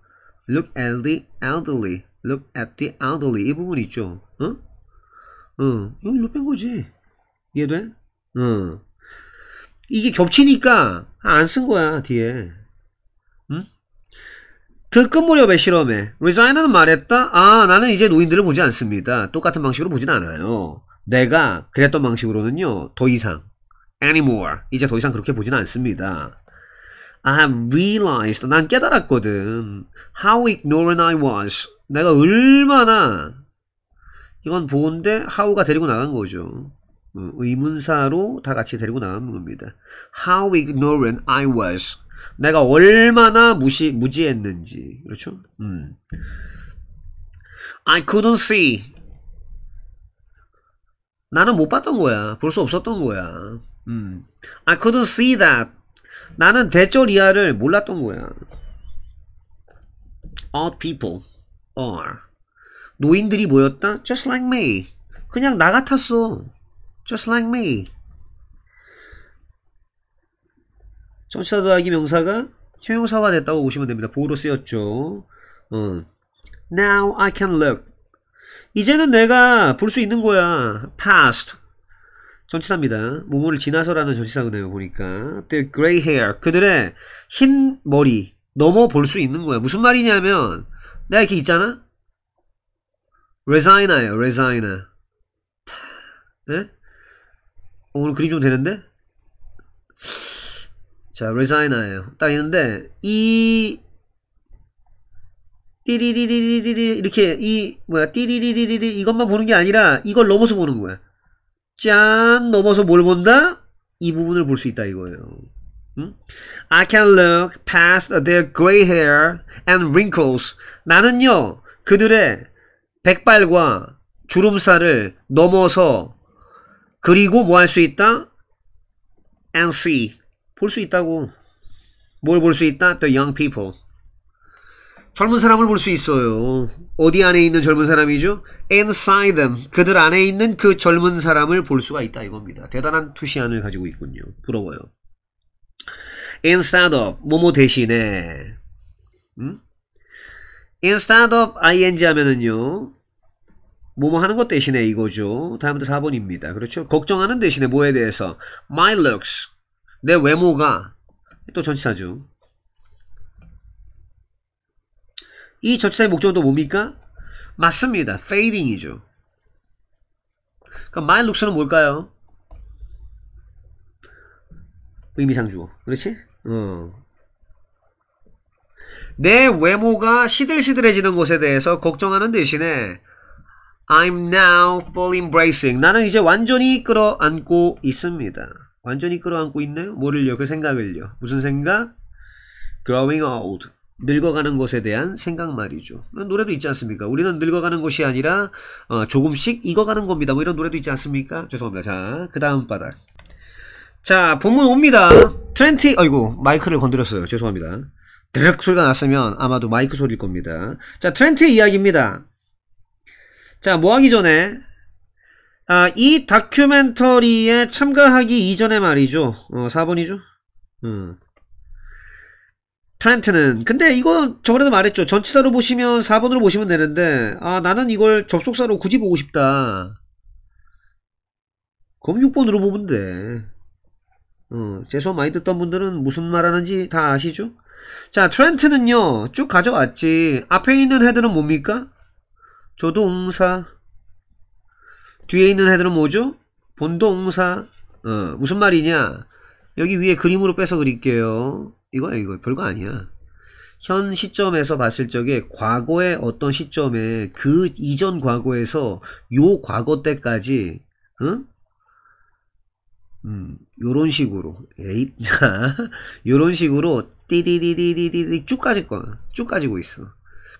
look at the elderly look at the elderly 이 부분 있죠 응? 응 이거 일로 뺀 거지 이해돼? 응 이게 겹치니까 안 쓴 거야 뒤에 그끝 무렵의 실험에 리자이너는 말했다. 아 나는 이제 노인들을 보지 않습니다. 똑같은 방식으로 보진 않아요. 내가 그랬던 방식으로는요. 더 이상 anymore 이제 더 이상 그렇게 보진 않습니다. I have realized 난 깨달았거든. How ignorant I was 내가 얼마나 이건 보는데 how가 데리고 나간 거죠. 어, 의문사로 다 같이 데리고 나간 겁니다. How ignorant I was 내가 얼마나 무시 무지했는지 그렇죠? 음. I couldn't see. 나는 못 봤던 거야. 볼 수 없었던 거야. 음. I couldn't see that. 나는 대절이하를 몰랐던 거야. Odd people are 노인들이 모였다. Just like me. 그냥 나 같았어. Just like me. 전치사 더하기 명사가 형용사화 됐다고 보시면 됩니다. 보로 쓰였죠. 어. Now I can look. 이제는 내가 볼 수 있는 거야. Past. 전치사입니다. 모모를 지나서라는 전치사네요. 보니까. The gray hair. 그들의 흰 머리. 넘어 볼 수 있는 거야. 무슨 말이냐면 내가 이렇게 있잖아. r e s 레자이나예요. 레자이나. 네? 어, 오늘 그림 좀 되는데? 자, resigna예요. 딱 있는데 이 띠리리리리리 리 이렇게 이 뭐야 띠리리리리리 이것만 보는 게 아니라 이걸 넘어서 보는 거야. 짠 넘어서 뭘 본다? 이 부분을 볼 수 있다 이거예요. 음? I can look past their gray hair and wrinkles. 나는요 그들의 백발과 주름살을 넘어서 그리고 뭐 할 수 있다? And see. 볼수 있다고. 뭘 볼 수 있다? The young people. 젊은 사람을 볼 수 있어요. 어디 안에 있는 젊은 사람이죠? Inside them. 그들 안에 있는 그 젊은 사람을 볼 수가 있다 이겁니다. 대단한 투시안을 가지고 있군요. 부러워요. Instead of. 뭐뭐 대신에. 음? Instead of ing 하면은요. 뭐뭐 하는 것 대신에 이거죠. 다음부터 4번입니다. 그렇죠? 걱정하는 대신에 뭐에 대해서? My looks. 내 외모가 또 전치사죠. 이 전치사의 목적은 또 뭡니까? 맞습니다. fading이죠. 그럼 그러니까 my looks는 뭘까요? 의미상주어. 그렇지? 어. 내 외모가 시들시들해지는 것에 대해서 걱정하는 대신에 I'm now fully embracing. 나는 이제 완전히 끌어안고 있습니다. 완전히 끌어안고 있나요? 뭐를요? 그 생각을요. 무슨 생각? growing old. 늙어가는 것에 대한 생각 말이죠. 노래도 있지 않습니까? 우리는 늙어가는 것이 아니라 어, 조금씩 익어가는 겁니다. 뭐 이런 노래도 있지 않습니까? 죄송합니다. 자, 그 다음 바닥. 자, 본문 옵니다. 트렌티, 아이고 마이크를 건드렸어요. 죄송합니다. 드륵 소리가 났으면 아마도 마이크 소리일 겁니다. 자, 트렌트의 이야기입니다. 자, 뭐 하기 전에 아, 이 다큐멘터리에 참가하기 이전에 말이죠. 어, 4번이죠. 음. 트렌트는. 근데 이거 저번에도 말했죠. 전치사로 보시면 4번으로 보시면 되는데, 아, 나는 이걸 접속사로 굳이 보고 싶다. 그럼 6번으로 보면 돼. 어, 제수 많이 듣던 분들은 무슨 말 하는지 다 아시죠? 자, 트렌트는요, 쭉 가져왔지. 앞에 있는 헤드는 뭡니까? 조동사. 뒤에 있는 헤드는 뭐죠? 본동사 어, 무슨 말이냐 여기 위에 그림으로 빼서 그릴게요 이거야 이거 별거 아니야 현 시점에서 봤을 적에 과거의 어떤 시점에 그 이전 과거에서 요 과거 때까지 응? 음, 요런 식으로 에이 *laughs* 자 요런 식으로 띠리리리리리 쭉 가질 거야 쭉 가지고 있어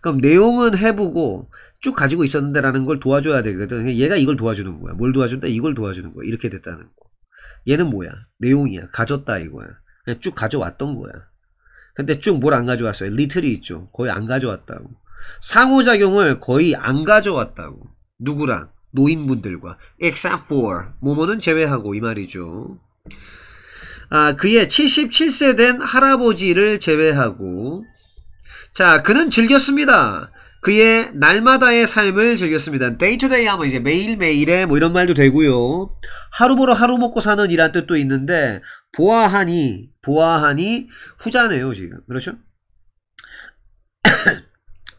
그럼 내용은 해보고 쭉 가지고 있었는데라는 걸 도와줘야 되거든. 그러니까 얘가 이걸 도와주는 거야. 뭘 도와준다? 이걸 도와주는 거야. 이렇게 됐다는 거. 얘는 뭐야? 내용이야. 가졌다 이거야. 그냥 쭉 가져왔던 거야. 근데 쭉 뭘 안 가져왔어요? 리틀이 있죠. 거의 안 가져왔다고. 상호작용을 거의 안 가져왔다고. 누구랑? 노인분들과. except for. 뭐뭐는 제외하고 이 말이죠. 아, 그의 77세 된 할아버지를 제외하고 자, 그는 즐겼습니다. 그의 날마다의 삶을 즐겼습니다. day to day 하면 이제 매일매일에 뭐 이런 말도 되고요. 하루 보러 하루 먹고 사는 이란 뜻도 있는데 보아하니 보아하니 후자네요, 지금. 그렇죠? *coughs*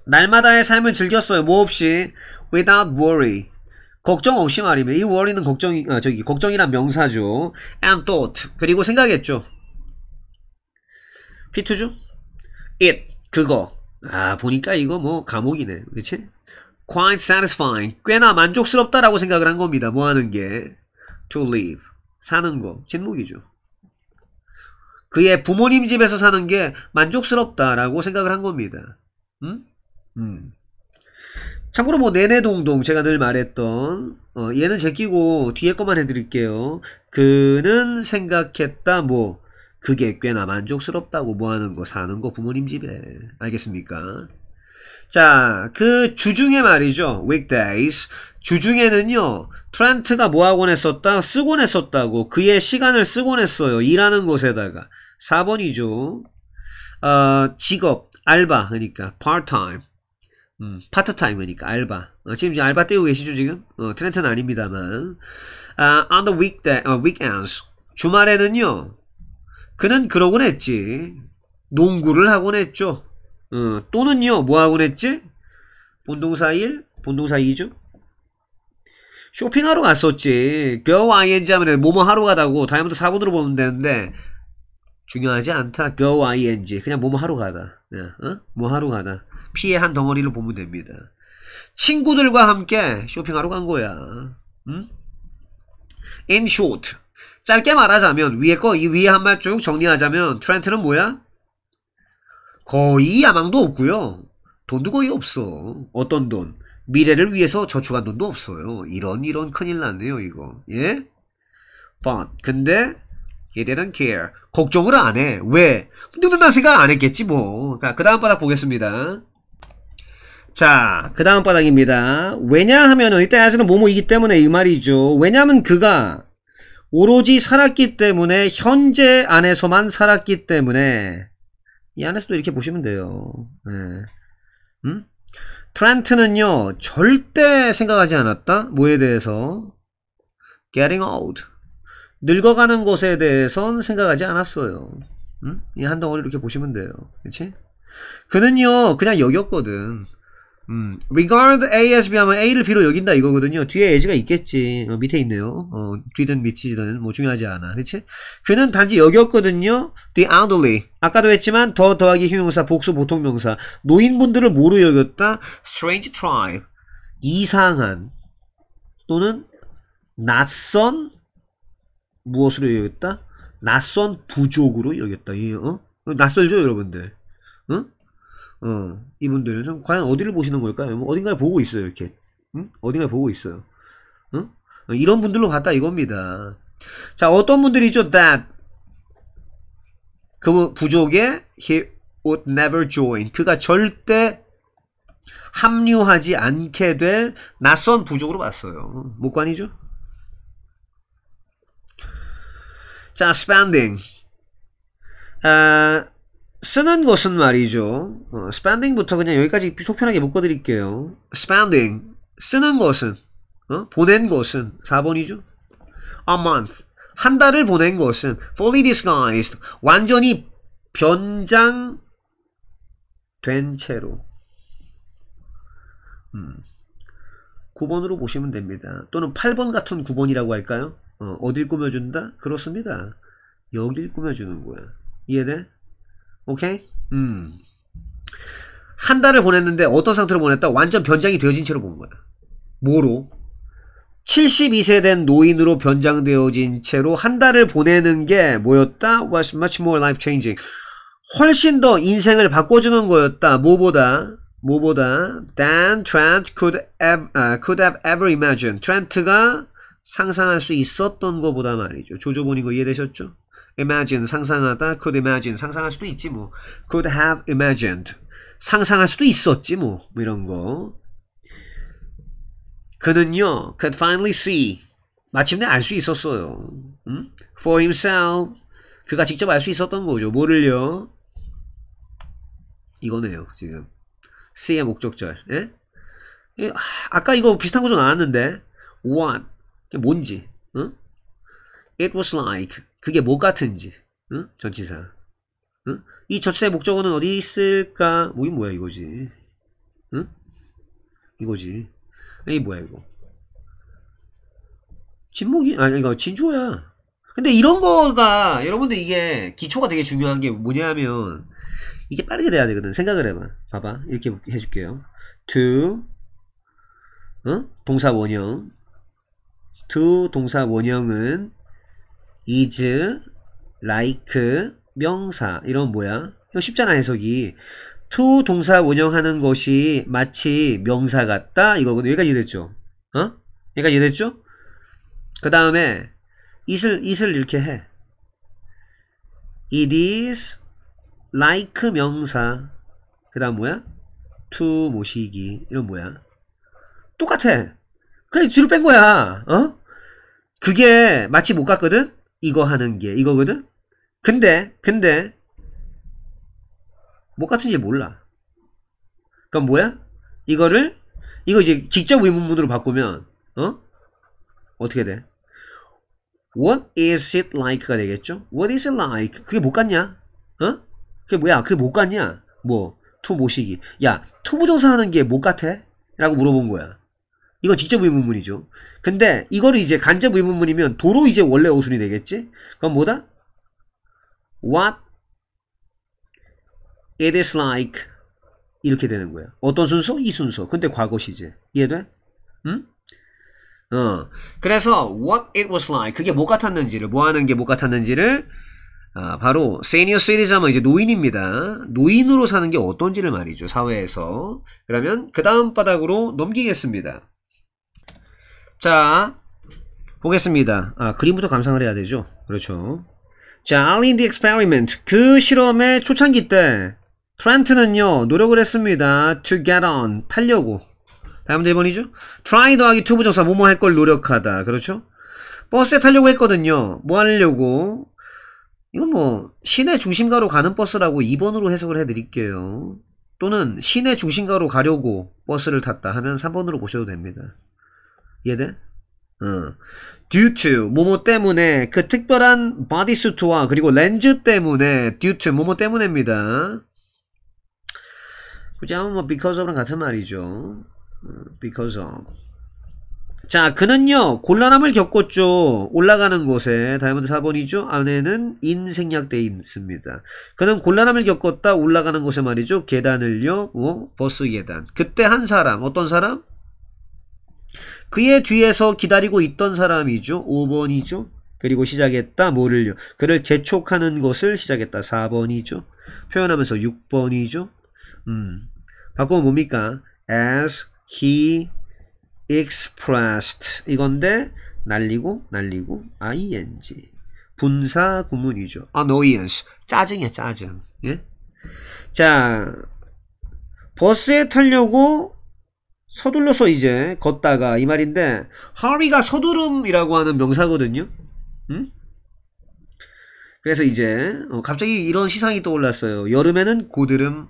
날마다의 삶을 즐겼어요. 뭐 없이 without worry. 걱정 없이 말입니다. 이 worry는 걱정이 아, 저기 걱정이란 명사죠. and thought. 그리고 생각했죠. P2죠? it 그거. 아, 보니까 이거 뭐 감옥이네. 그치? quite satisfying. 꽤나 만족스럽다라고 생각을 한 겁니다. 뭐 하는 게. to live. 사는 거. 진목이죠. 그의 부모님 집에서 사는 게 만족스럽다라고 생각을 한 겁니다. 음? 음. 참고로 뭐 내내동동 제가 늘 말했던 어, 얘는 제끼고 뒤에 것만 해드릴게요. 그는 생각했다 뭐 그게 꽤나 만족스럽다고 뭐하는 거 사는 거 부모님 집에 알겠습니까? 자, 그 주중에 말이죠. weekdays. 주중에는요. 트란트가 뭐하곤 했었다? 쓰곤 했었다고. 그의 시간을 쓰곤 했어요. 일하는 곳에다가. 4번이죠. 어, 직업, 알바 그러니까 part-time. 음, 파트타임 그러니까 알바. 어, 지금 이제 알바 떼고 계시죠 지금? 어, 트렌트는 아닙니다만. 아, on the weekday, 어, weekends. 주말에는요. 그는 그러곤 했지. 농구를 하곤 했죠. 어, 또는요, 뭐 하곤 했지? 본동사 1, 본동사 2죠. 쇼핑하러 갔었지. go ing 하면 뭐뭐 하러 가다고 다이아몬드 4번으로 보면 되는데 중요하지 않다. go ing 그냥 뭐뭐 하러 가다. 그 어? 뭐 하러 가다. 피해한 덩어리로 보면 됩니다. 친구들과 함께 쇼핑하러 간 거야. 응? in short 짧게 말하자면 위에 거 이 위에 한 말 쭉 정리하자면 트렌트는 뭐야? 거의 야망도 없고요. 돈도 거의 없어. 어떤 돈? 미래를 위해서 저축한 돈도 없어요. 이런 이런 큰일 났네요 이거. 예? But 근데 얘네는 care 걱정을 안 해. 왜? 누드 나세가 안 했겠지 뭐. 그 다음 바닥 보겠습니다. 자, 그 다음 바닥입니다. 왜냐하면 이때 아직는 뭐뭐이기 때문에 이 말이죠. 왜냐하면 그가 오로지 살았기 때문에 현재 안에서만 살았기 때문에 이 안에서도 이렇게 보시면 돼요. 네. 음? 트렌트는요 절대 생각하지 않았다 뭐에 대해서 getting old 늙어가는 것에 대해선 생각하지 않았어요. 음? 이한 덩어리 이렇게 보시면 돼요. 그치 그는요 그냥 여겼거든. 음, regard 뭐 A as B하면 A를 B로 여긴다 이거거든요. 뒤에 as가 있겠지. 어, 밑에 있네요. 어, 뒤든 밑이든 뭐 중요하지 않아. 그치? 그는 단지 여겼거든요. The elderly. 아까도 했지만 더 더하기 형용사 복수 보통 명사. 노인분들을 뭐로 여겼다? strange tribe. 이상한 또는 낯선 무엇으로 여겼다? 낯선 부족으로 여겼다. 이, 어? 낯설죠 여러분들? 응? 어, 이분들 은 과연 어디를 보시는 걸까요? 뭐 어딘가를 보고 있어요, 이렇게. 응? 어딘가를 보고 있어요. 응? 어, 이런 분들로 봤다 이겁니다. 자, 어떤 분들이죠? That 그 뭐, 부족에 he would never join. 그가 절대 합류하지 않게 될 낯선 부족으로 봤어요. 목관이죠? 자, spending. 아, 쓰는 것은 말이죠. 어, spending부터 그냥 여기까지 속편하게 묶어드릴게요. spending. 쓰는 것은. 어? 보낸 것은. 4번이죠. a month. 한 달을 보낸 것은. fully disguised. 완전히 변장된 채로. 음. 9번으로 보시면 됩니다. 또는 8번 같은 9번이라고 할까요? 어, 어딜 꾸며준다? 그렇습니다. 여길 꾸며주는 거야. 이해돼? 오케이? 음. 한 달을 보냈는데 어떤 상태로 보냈다? 완전 변장이 되어진 채로 본 거야. 뭐로? 72세 된 노인으로 변장되어진 채로 한 달을 보내는 게 뭐였다? was much more life changing. 훨씬 더 인생을 바꿔주는 거였다. 뭐보다, 뭐보다, than Trent could have, uh, could have ever imagined. t r e n t 가 상상할 수 있었던 거보다 말이죠. 조조보인거 이해되셨죠? imagine 상상하다 could imagine 상상할 수도 있지 뭐 could have imagined 상상할 수도 있었지 뭐, 뭐 이런 거 그는요 could finally see 마침내 알 수 있었어요 음? for himself 그가 직접 알 수 있었던 거죠 뭐를요 이거네요 지금 see의 목적절 예? 예, 아까 이거 비슷한 거 좀 나왔는데 what 뭔지 응? it was like 그게 뭐 같은지 응? 전치사 응? 이 전치사의 목적어는 어디 있을까? 뭐, 이게 뭐야 이거지 응? 이거지 이게 뭐야 이거 진목이 아니 이거 진주어야 근데 이런 거가 여러분들 이게 기초가 되게 중요한 게 뭐냐면 이게 빠르게 돼야 되거든 생각을 해봐 봐봐 이렇게 해줄게요 to 어? 동사 원형 to 동사 원형은 is, like, 명사 이런 뭐야? 이거 쉽잖아 해석이. to 동사 운영하는 것이 마치 명사 같다 이거거든. 여기까지 됐죠? 어? 여기까지 됐죠? 그 다음에 it을, it을 이렇게 해. it is like 명사 그 다음 뭐야? to 모시기 이런 뭐야? 똑같아. 그냥 뒤로 뺀 거야. 어? 그게 마치 못 갔거든? 이거 하는 게 이거거든? 근데 근데 못 뭐 같은지 몰라 그럼 그러니까 뭐야? 이거를 이거 이제 직접 의문문으로 바꾸면 어? 어떻게 돼? What is it like가 되겠죠? What is it like? 그게 못 같냐? 어? 그게 뭐야? 그게 못 같냐? 뭐, 투 모시기. 야, 투부정사 하는 게못 같아? 라고 물어본 거야. 이건 직접 의문문이죠. 근데 이거를 이제 간접 의문문이면 도로 이제 원래 오순이 되겠지? 그럼 뭐다? What it is like 이렇게 되는 거야. 어떤 순서? 이 순서. 근데 과거 시제. 이해돼? 응? 어. 그래서 what it was like 그게 뭐 같았는지를 뭐 하는 게 뭐 같았는지를 아, 바로 senior citizen은 이제 노인입니다. 노인으로 사는 게 어떤지를 말이죠. 사회에서. 그러면 그 다음 바닥으로 넘기겠습니다. 자, 보겠습니다. 아, 그림부터 감상을 해야 되죠. 그렇죠. 자, 알린디 l 스 in the e 그 실험의 초창기 때 트렌트는요, 노력을 했습니다. To get on. 타려고. 다음 1번이죠. Try 더하기 to 부정사 뭐뭐 할 걸 노력하다. 그렇죠? 버스에 타려고 했거든요. 뭐 하려고. 이건 뭐 시내 중심가로 가는 버스라고 2번으로 해석을 해드릴게요. 또는 시내 중심가로 가려고 버스를 탔다 하면 3번으로 보셔도 됩니다. 얘네? 돼 어. due to 모모 때문에 그 특별한 바디수트와 그리고 렌즈 때문에 due to 모모 때문입니다. 굳이 하면 뭐 because of랑 같은 말이죠. 어, because of. 자, 그는요, 곤란함을 겪었죠. 올라가는 곳에, 다이아몬드 4번이죠. 안에는 인 생략되어 있습니다. 그는 곤란함을 겪었다. 올라가는 곳에 말이죠. 계단을요, 어? 버스 계단. 그때 한 사람, 어떤 사람? 그의 뒤에서 기다리고 있던 사람이죠. 5번이죠. 그리고 시작했다. 뭐를요? 그를 재촉하는 것을 시작했다. 4번이죠. 표현하면서 6번이죠. 음. 바꾸면 뭡니까? as he expressed 이건데 날리고 날리고 ing 분사 구문이죠. annoyance 짜증이야 짜증. 예? 자 버스에 타려고 서둘러서 이제 걷다가 이 말인데 hurry가 서두름이라고 하는 명사거든요. 음? 그래서 이제 어, 갑자기 이런 시상이 떠올랐어요. 여름에는 고드름,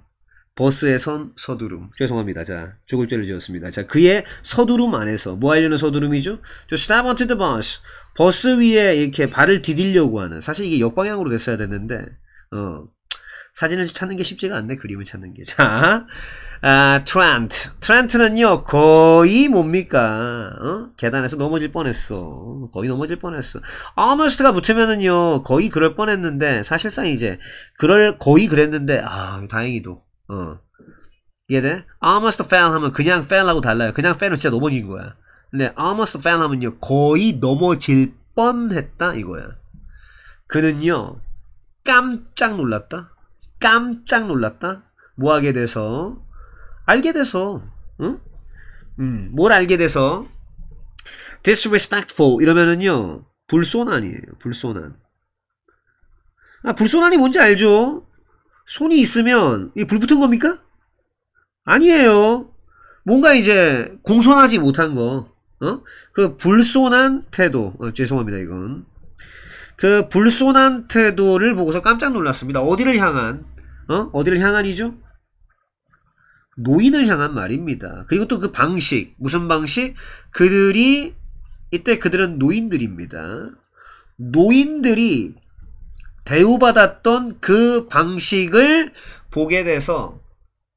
버스에선 서두름. 죄송합니다. 자, 죽을 죄를 지었습니다. 자, 그의 서두름 안에서 뭐 하려는 서두름이죠? To stop onto the bus. 버스 위에 이렇게 발을 디딜려고 하는. 사실 이게 역방향으로 됐어야 됐는데 어, 사진을 찾는 게 쉽지가 않네. 그림을 찾는 게. 자, 아, 트란트. 트란트는요, 거의 뭡니까? 어? 계단에서 넘어질 뻔했어. 거의 넘어질 뻔했어. almost가 붙으면은요, 거의 그럴 뻔했는데, 사실상 이제, 그럴, 거의 그랬는데, 아, 다행히도. 어. 이해돼? almost fell 하면 그냥 fell하고 달라요. 그냥 fell은 진짜 넘어진 거야. 근데 almost fell 하면요, 거의 넘어질 뻔했다, 이거야. 그는요, 깜짝 놀랐다? 깜짝 놀랐다? 뭐하게 돼서? 알게 돼서 응? 음, 뭘 알게 돼서 disrespectful 이러면은요 불손한이에요 불손한 아 불손한이 뭔지 알죠? 손이 있으면 이게 불붙은 겁니까? 아니에요 뭔가 이제 공손하지 못한 거 어? 그 불손한 태도 어, 죄송합니다 이건 그 불손한 태도를 보고서 깜짝 놀랐습니다 어디를 향한 어? 어디를 향한이죠? 노인을 향한 말입니다. 그리고 또 그 방식, 무슨 방식? 그들이, 이때 그들은 노인들입니다. 노인들이 대우받았던 그 방식을 보게 돼서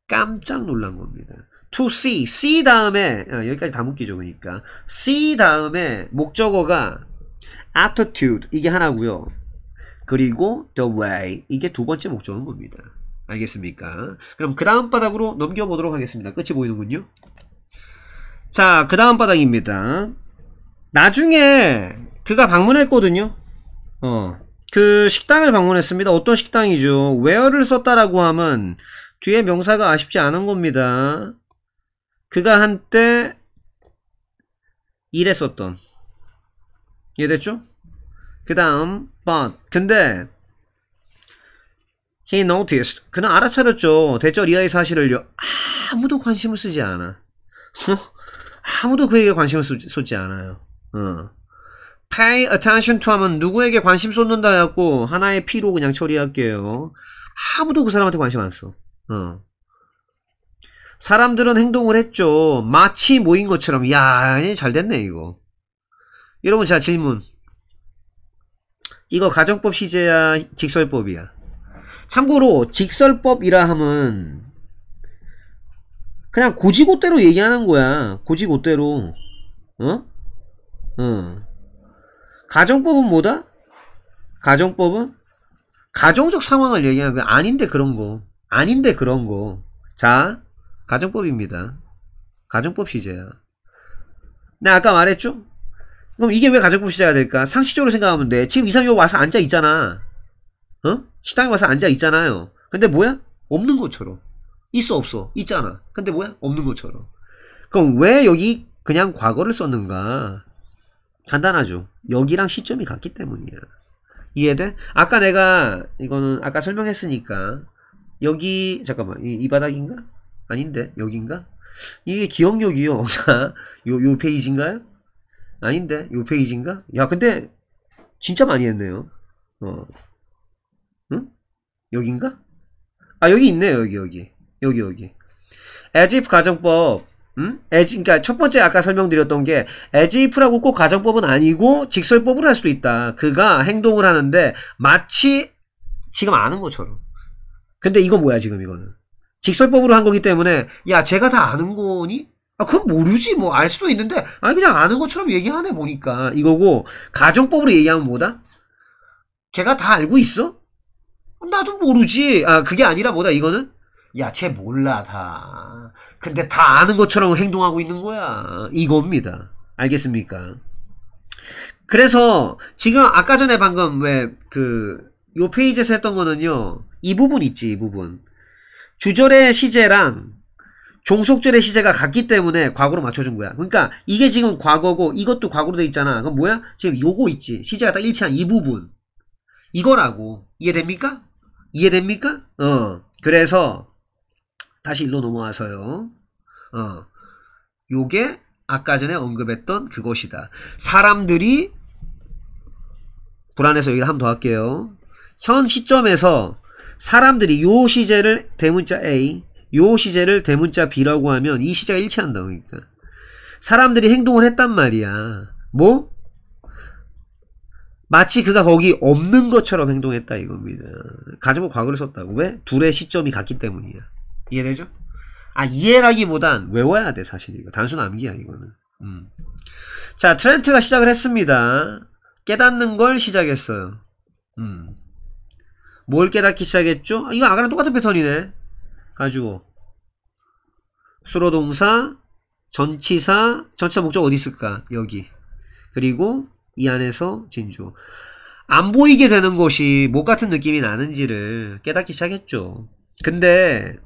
깜짝 놀란 겁니다. to see, see 다음에, 아, 여기까지 다 묶이죠, 그러니까. see 다음에 목적어가 attitude, 이게 하나고요 그리고 the way, 이게 두 번째 목적어인 겁니다. 알겠습니까? 그럼 그 다음 바닥으로 넘겨보도록 하겠습니다. 끝이 보이는군요. 자, 그 다음 바닥입니다. 나중에 그가 방문했거든요. 어, 그 식당을 방문했습니다. 어떤 식당이죠? where를 썼다라고 하면 뒤에 명사가 아쉽지 않은 겁니다. 그가 한때 일했었던 이해됐죠? 그 다음 but 근데 He noticed. 그는 알아차렸죠. 대저 리아의 사실을요. 아무도 관심을 쓰지 않아. 아무도 그에게 관심을 쏟지 않아요. 어. pay attention to 하면 누구에게 관심 쏟는다 해갖고 하나의 피로 그냥 처리할게요. 아무도 그 사람한테 관심 안 써. 어. 사람들은 행동을 했죠. 마치 모인 것처럼. 야, 잘 됐네, 이거. 여러분, 자, 질문. 이거 가정법 시제야, 직설법이야? 참고로 직설법이라 함은 그냥 고지고대로 얘기하는 거야. 고지고대로. 어? 어. 가정법은 뭐다? 가정법은 가정적 상황을 얘기하는 거 아닌데 그런 거. 아닌데 그런 거. 자, 가정법입니다. 가정법 시제야. 내가 아까 말했죠? 그럼 이게 왜 가정법 시제가 될까? 상식적으로 생각하면 돼. 지금 이 사람이 와서 앉아 있잖아. 어? 식당에 와서 앉아 있잖아요. 근데 뭐야? 없는 것처럼. 있어 없어. 있잖아. 근데 뭐야? 없는 것처럼. 그럼 왜 여기 그냥 과거를 썼는가? 간단하죠. 여기랑 시점이 같기 때문이야. 이해돼? 아까 내가 이거는 아까 설명했으니까 여기 잠깐만 이, 이 바닥인가? 아닌데 여기인가? 이게 기억력이요. *laughs* 자, 요, 요 페이지인가요? 아닌데 요 페이지인가? 야 근데 진짜 많이 했네요. 어. 여긴가아 여기 있네요 여기 여기 여기 여기 에지 if 가정법 음? 에지, 그니까첫 번째 아까 설명드렸던 게에지 if라고 꼭 가정법은 아니고 직설법으로 할 수도 있다 그가 행동을 하는데 마치 지금 아는 것처럼 근데 이거 뭐야 지금 이거는 직설법으로 한 거기 때문에 야 제가 다 아는 거니? 아 그건 모르지 뭐 알 수도 있는데 아니 그냥 아는 것처럼 얘기하네 보니까 이거고 가정법으로 얘기하면 뭐다? 걔가 다 알고 있어? 나도 모르지. 아, 그게 아니라 뭐다, 이거는? 야, 쟤 몰라, 다. 근데 다 아는 것처럼 행동하고 있는 거야. 이겁니다. 알겠습니까? 그래서 지금 아까 전에 방금 왜 그 요 페이지에서 했던 거는요. 이 부분 있지, 이 부분. 주절의 시제랑 종속절의 시제가 같기 때문에 과거로 맞춰준 거야. 그러니까 이게 지금 과거고 이것도 과거로 돼 있잖아. 그럼 뭐야? 지금 요거 있지. 시제가 딱 일치한 이 부분. 이거라고. 이해됩니까? 이해됩니까? 어. 그래서 다시 일로 넘어와서요. 어. 요게 아까 전에 언급했던 그것이다. 사람들이 불안해서 여기 한번더 할게요. 현 시점에서 사람들이 요 시제를 대문자 A, 요 시제를 대문자 B라고 하면 이 시제가 일치한다. 그러니까. 사람들이 행동을 했단 말이야. 뭐? 마치 그가 거기 없는 것처럼 행동했다 이겁니다. 가지고 과거를 썼다고. 왜? 둘의 시점이 같기 때문이야. 이해되죠? 아, 이해라기보단 외워야 돼, 사실 이거. 단순 암기야, 이거는. 음. 자, 트렌트가 시작을 했습니다. 깨닫는 걸 시작했어요. 음. 뭘 깨닫기 시작했죠? 아, 이거 아까랑 똑같은 패턴이네. 가지고. 수로동사, 전치사, 전치사 목적 어디 있을까? 여기. 그리고 이 안에서 진주. 안 보이게 되는 것이 못 같은 느낌이 나는지를 깨닫기 시작했죠. 근데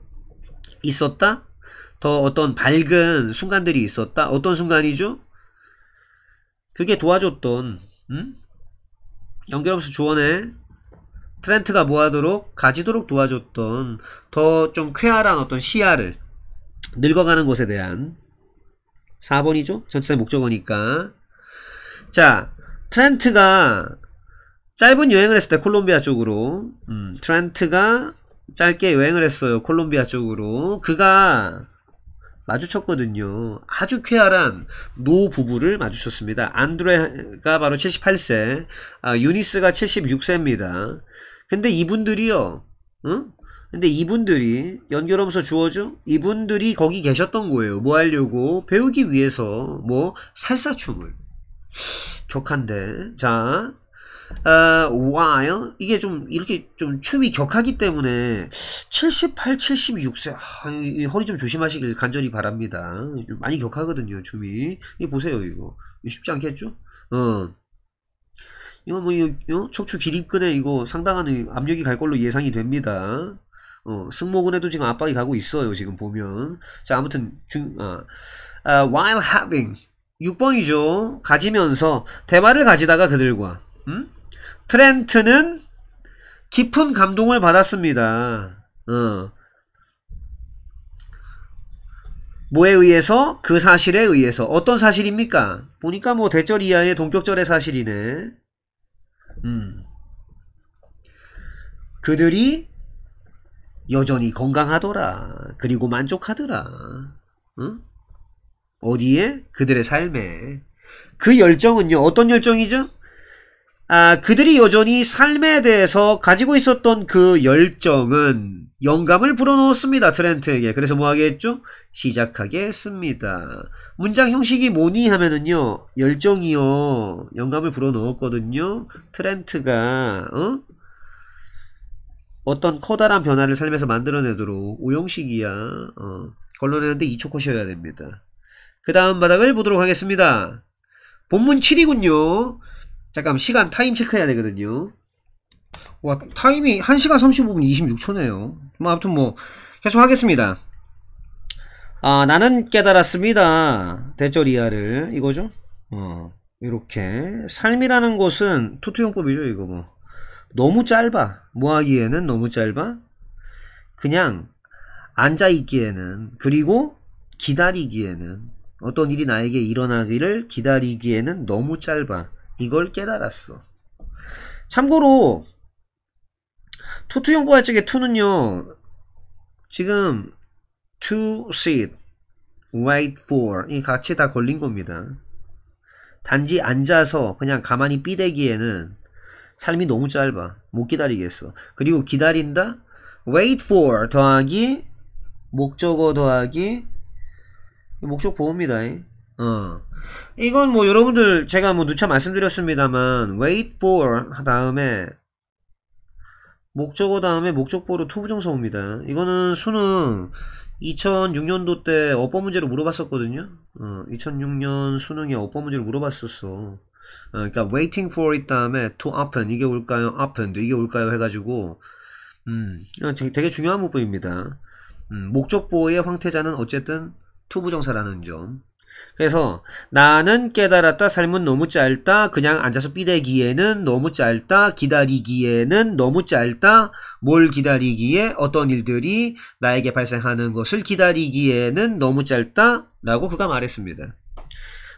있었다? 더 어떤 밝은 순간들이 있었다? 어떤 순간이죠? 그게 도와줬던 음? 연결함수 조언에 트렌트가 뭐하도록 가지도록 도와줬던 더 좀 쾌활한 어떤 시야를 늙어가는 것에 대한 4번이죠? 전체 목적어니까 자 트렌트가 짧은 여행을 했을 때 콜롬비아 쪽으로 음, 트렌트가 짧게 여행을 했어요. 콜롬비아 쪽으로 그가 마주쳤거든요. 아주 쾌활한 노 부부를 마주쳤습니다. 안드레가 바로 78세, 아, 유니스가 76세입니다. 근데 이분들이요, 응? 근데 이분들이 연결하면서 주어죠? 이분들이 거기 계셨던 거예요. 뭐 하려고? 배우기 위해서 뭐 살사춤을 격한데 자 어, while 이게 좀 이렇게 좀 춤이 격하기 때문에 78, 76세 아, 이, 이 허리 좀 조심하시길 간절히 바랍니다. 좀 많이 격하거든요 춤이 이 보세요 이거 쉽지 않겠죠? 어 이거 뭐 이거, 이거 어? 척추 기립근에 이거 상당한 압력이 갈 걸로 예상이 됩니다. 어, 승모근에도 지금 압박이 가고 있어요. 지금 보면. 자, 아무튼, 중, 아, 아, while having. 6번이죠. 가지면서 대화를 가지다가 그들과 음? 트렌트는 깊은 감동을 받았습니다. 어. 뭐에 의해서? 그 사실에 의해서. 어떤 사실입니까? 보니까 뭐 대절 이하의 동격절의 사실이네. 음. 그들이 여전히 건강하더라. 그리고 만족하더라. 응? 어디에? 그들의 삶에. 그 열정은요, 어떤 열정이죠? 아, 그들이 여전히 삶에 대해서 가지고 있었던 그 열정은 영감을 불어넣었습니다. 트렌트에게. 그래서 뭐 하겠죠? 시작하게했습니다 문장 형식이 뭐니 하면은요. 열정이요. 영감을 불어넣었거든요. 트렌트가 어? 어떤 커다란 변화를 삶에서 만들어내도록 오형식이야. 어. 걸러내는데 2초 코셔야 됩니다. 그 다음 바닥을 보도록 하겠습니다. 본문 7이군요. 잠깐 시간 타임 체크해야 되거든요. 와 타임이 1시간 35분 26초네요. 뭐 아무튼 뭐 계속 하겠습니다. 아 나는 깨달았습니다. 대절이하를 이거죠. 어 이렇게 삶이라는 것은 투투용법이죠 이거 뭐 너무 짧아 뭐하기에는 너무 짧아 그냥 앉아있기에는 그리고 기다리기에는 어떤 일이 나에게 일어나기를 기다리기에는 너무 짧아. 이걸 깨달았어. 참고로 투투형 부활적의 투는요. 지금 to sit, wait for 이 같이 다 걸린 겁니다. 단지 앉아서 그냥 가만히 삐대기에는 삶이 너무 짧아. 못 기다리겠어. 그리고 기다린다? wait for 더하기 목적어 더하기 목적 보호입니다. 어. 이건 뭐 여러분들 제가 뭐 누차 말씀드렸습니다만 wait for 다음에 목적어 다음에 목적보로 투부정서입니다. 이거는 수능 2006년도 때 어법 문제를 물어봤었거든요. 어, 2006년 수능에 어법 문제를 물어봤었어. 어, 그러니까 waiting for it 다음에 to open 이게 올까요? o p e n 이게 올까요? 해가지고 음, 되게, 되게 중요한 문법입니다. 음, 목적보호의 황태자는 어쨌든 투부정사라는 점. 그래서 나는 깨달았다. 삶은 너무 짧다. 그냥 앉아서 삐대기에는 너무 짧다. 기다리기에는 너무 짧다. 뭘 기다리기에 어떤 일들이 나에게 발생하는 것을 기다리기에는 너무 짧다. 라고 그가 말했습니다.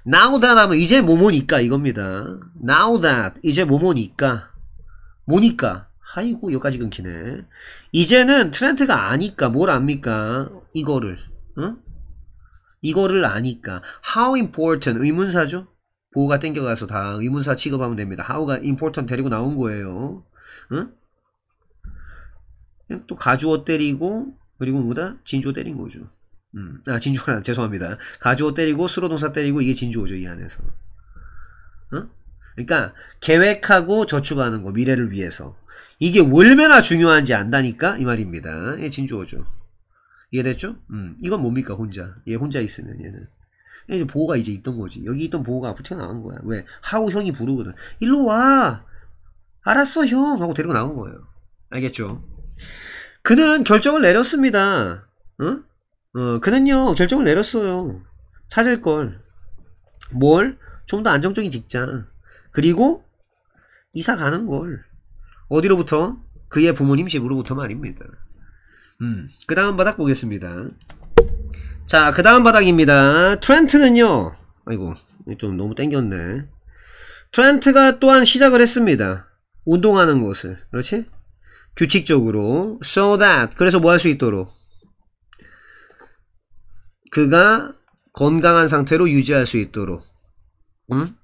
Now that 하면 이제 뭐뭐니까 이겁니다. Now that 이제 뭐뭐니까 뭐니까 아이고 여기까지 끊기네. 이제는 트렌트가 아니까 뭘 압니까 이거를 응? 이거를 아니까 how important 의문사죠? 보호가 땡겨가서 다 의문사 취급하면 됩니다. how가 important 데리고 나온 거예요. 응? 또 가주어 때리고 그리고 뭐다? 진조 때린 거죠. 음. 아진주가아니 죄송합니다. 가주어 때리고 수로동사 때리고 이게 진조죠 주이 안에서. 응? 그러니까 계획하고 저축하는 거 미래를 위해서 이게 얼마나 중요한지 안다니까 이 말입니다. 이게 진조죠. 이해됐죠? 음, 이건 뭡니까 혼자 얘 혼자 있으면 얘는 이제 보호가 이제 있던 거지 여기 있던 보호가 앞으로 튀어나온 거야 왜? 하우 형이 부르거든 일로 와 알았어 형 하고 데리고 나온 거예요 알겠죠? 그는 결정을 내렸습니다 어? 어 그는요 결정을 내렸어요 찾을 걸 뭘? 좀 더 안정적인 직장 그리고 이사 가는 걸 어디로부터? 그의 부모님 집으로부터 말입니다 음, 그 다음 바닥 보겠습니다. 자, 그 다음 바닥입니다. 트렌트는요. 아이고, 좀 너무 땡겼네. 트렌트가 또한 시작을 했습니다. 운동하는 것을. 그렇지? 규칙적으로. So that. 그래서 뭐 할 수 있도록. 그가 건강한 상태로 유지할 수 있도록. 응?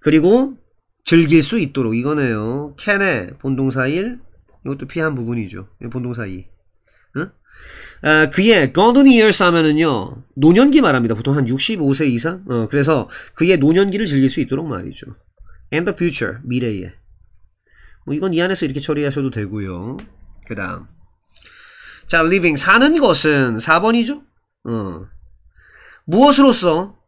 그리고 즐길 수 있도록. 이거네요. can의 본동사 1. 이것도 피한 부분이죠. 예, 본동사 2. 아, 그의 golden years 하면은요 노년기 말합니다. 보통 한 65세 이상. 어, 그래서 그의 노년기를 즐길 수 있도록 말이죠. and the future 미래에. 뭐 이건 이 안에서 이렇게 처리하셔도 되고요. 그다음 자 living 사는 것은 4번이죠. 어. 무엇으로서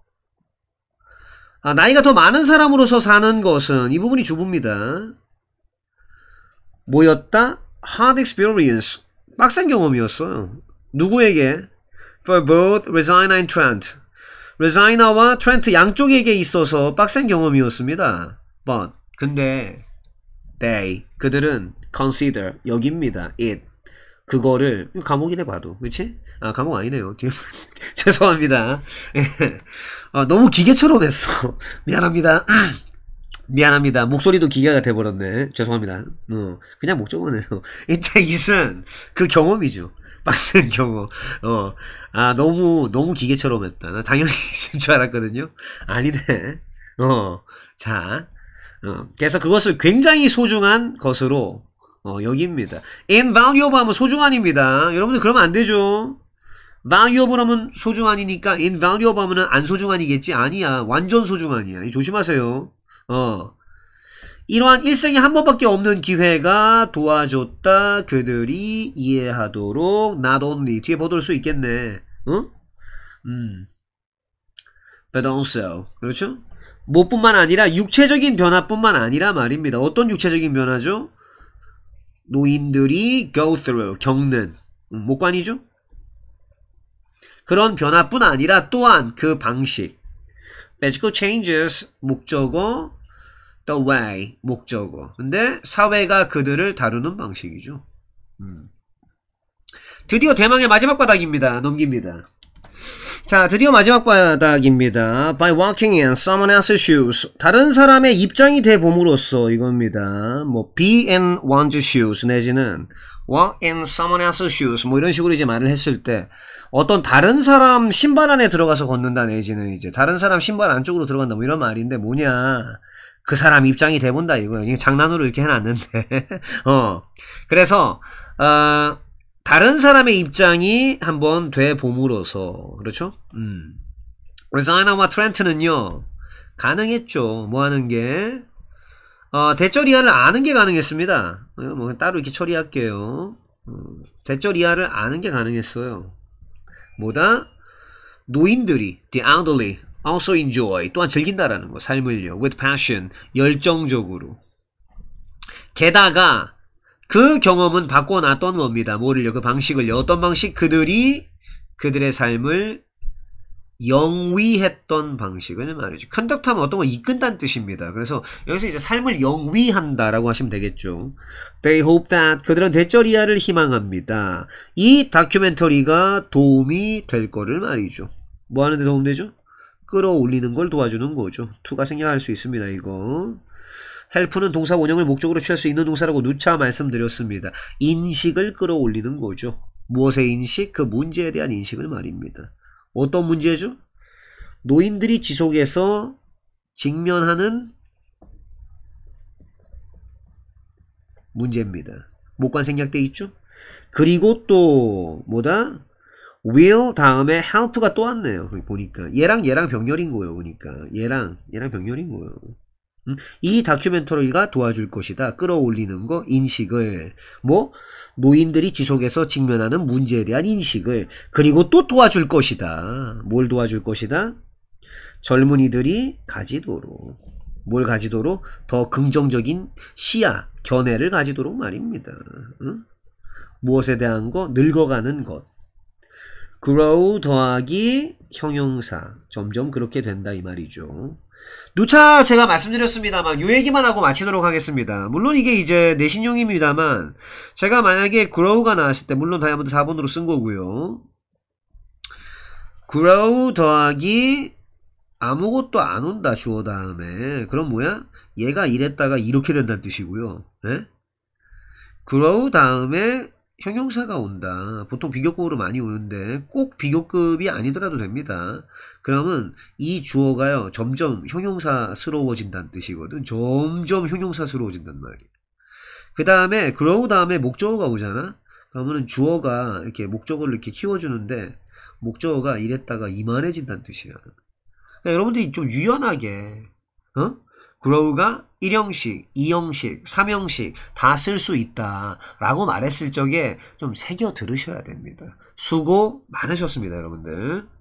아, 나이가 더 많은 사람으로서 사는 것은 이 부분이 주부입니다. 뭐였다? hard experience 빡센 경험이었어요. 누구에게? For both r e s i n a and Trent. s i 이나와 t r 트렌트 양쪽에게 있어서 빡센 경험이었습니다. But 근데 they 그들은 consider 여기입니다. it 그거를 감옥이네 봐도 그치아 감옥 아니네요. *laughs* 죄송합니다. 아, 너무 기계처럼 했어. *laughs* 미안합니다. *clears throat* 미안합니다. 목소리도 기계가 돼버렸네. 죄송합니다. 어, 그냥 목적어네요. *laughs* 일단 이승 그 경험이죠. 빡센 경험. 어, 아 너무 너무 기계처럼 했다. 나 당연히 *laughs* 있을 줄 알았거든요. 아니네. 어, 자, 어, 그래서 그것을 굉장히 소중한 것으로 어, 여기입니다. invaluable 하면 소중한입니다. 여러분들 그러면 안 되죠. valuable 하면 소중한이니까 invaluable 하면 안 소중한이겠지? 아니야. 완전 소중한이야. 조심하세요. 어. 이러한 일생에 한 번밖에 없는 기회가 도와줬다. 그들이 이해하도록 not only 뒤에 보도할 수 있겠네. 응? 음. But also 그렇죠? 무엇뿐만 아니라 육체적인 변화뿐만 아니라 말입니다. 어떤 육체적인 변화죠? 노인들이 go through 겪는 목관이죠. 음, 뭐 그런 변화뿐 아니라 또한 그 방식 Magical changes 목적어 the way 목적어 근데 사회가 그들을 다루는 방식이죠 음. 드디어 대망의 마지막 바닥입니다 넘깁니다 자 드디어 마지막 바닥입니다 by walking in someone else's shoes 다른 사람의 입장이 돼봄으로써 이겁니다 뭐 be in one's shoes 내지는 were in someone else's shoes 뭐 이런 식으로 이제 말을 했을 때 어떤 다른 사람 신발 안에 들어가서 걷는다 내지는 이제 다른 사람 신발 안쪽으로 들어간다 뭐 이런 말인데 뭐냐 그 사람 입장이 돼본다 이거예요 이게 장난으로 이렇게 해놨는데 *laughs* 어 그래서 어, 다른 사람의 입장이 한번 돼봄으로서 그렇죠 음. 리자이나와 트렌트는요 가능했죠 뭐 하는 게 어, 대절이하를 아는 게 가능했습니다. 어, 뭐 따로 이렇게 처리할게요. 어, 대절이하를 아는 게 가능했어요. 뭐다? 노인들이, the elderly, also enjoy, 또한 즐긴다라는 거, 삶을요. with passion, 열정적으로. 게다가 그 경험은 바꿔놨던 겁니다. 뭐를요? 그 방식을요. 어떤 방식? 그들이 그들의 삶을 영위했던 방식을 말이죠. 컨덕트 하면 어떤 걸 이끈다는 뜻입니다. 그래서 여기서 이제 삶을 영위한다라고 하시면 되겠죠. They hope that 그들은 대쩌리아를 희망합니다. 이 다큐멘터리가 도움이 될 거를 말이죠. 뭐 하는데 도움되죠? 끌어올리는 걸 도와주는 거죠. 투가 생략할 수 있습니다. 이거. 헬프는 동사 원형을 목적으로 취할 수 있는 동사라고 누차 말씀드렸습니다. 인식을 끌어올리는 거죠. 무엇의 인식? 그 문제에 대한 인식을 말입니다. 어떤 문제죠? 노인들이 지속해서 직면하는 문제입니다. 목관 생략돼 있죠? 그리고 또 뭐다? will 다음에 help가 또 왔네요. 그러니까 보니까 얘랑 얘랑 병렬인 거예요. 보니까 얘랑 얘랑 병렬인 거예요. 음? 이 다큐멘터리가 도와줄 것이다. 끌어올리는 거, 인식을. 뭐, 노인들이 지속해서 직면하는 문제에 대한 인식을. 그리고 또 도와줄 것이다. 뭘 도와줄 것이다? 젊은이들이 가지도록. 뭘 가지도록? 더 긍정적인 시야, 견해를 가지도록 말입니다. 응? 무엇에 대한 거? 늙어가는 것. grow 더하기 형용사. 점점 그렇게 된다 이 말이죠. 누차 제가 말씀드렸습니다만 요 얘기만 하고 마치도록 하겠습니다. 물론 이게 이제 내신용입니다만 제가 만약에 그로우가 나왔을 때 물론 다이아몬드 4번으로 쓴 거고요. 그로우 더하기 아무것도 안 온다 주어 다음에 그럼 뭐야? 얘가 이랬다가 이렇게 된다는 뜻이고요. 네? 예? 그로우 다음에 형용사가 온다. 보통 비교급으로 많이 오는데 꼭 비교급이 아니더라도 됩니다. 그러면 이 주어가요 점점 형용사스러워진다는 뜻이거든 점점 형용사스러워진단 말이에요 그 다음에 그러고 다음에 목적어가 오잖아 그러면은 주어가 이렇게 목적어를 이렇게 키워주는데 목적어가 이랬다가 이만해진다는 뜻이야 그러니까 여러분들이 좀 유연하게 어? 그러우가 1형식, 2형식, 3형식 다 쓸 수 있다 라고 말했을 적에 좀 새겨 들으셔야 됩니다. 수고 많으셨습니다 여러분들.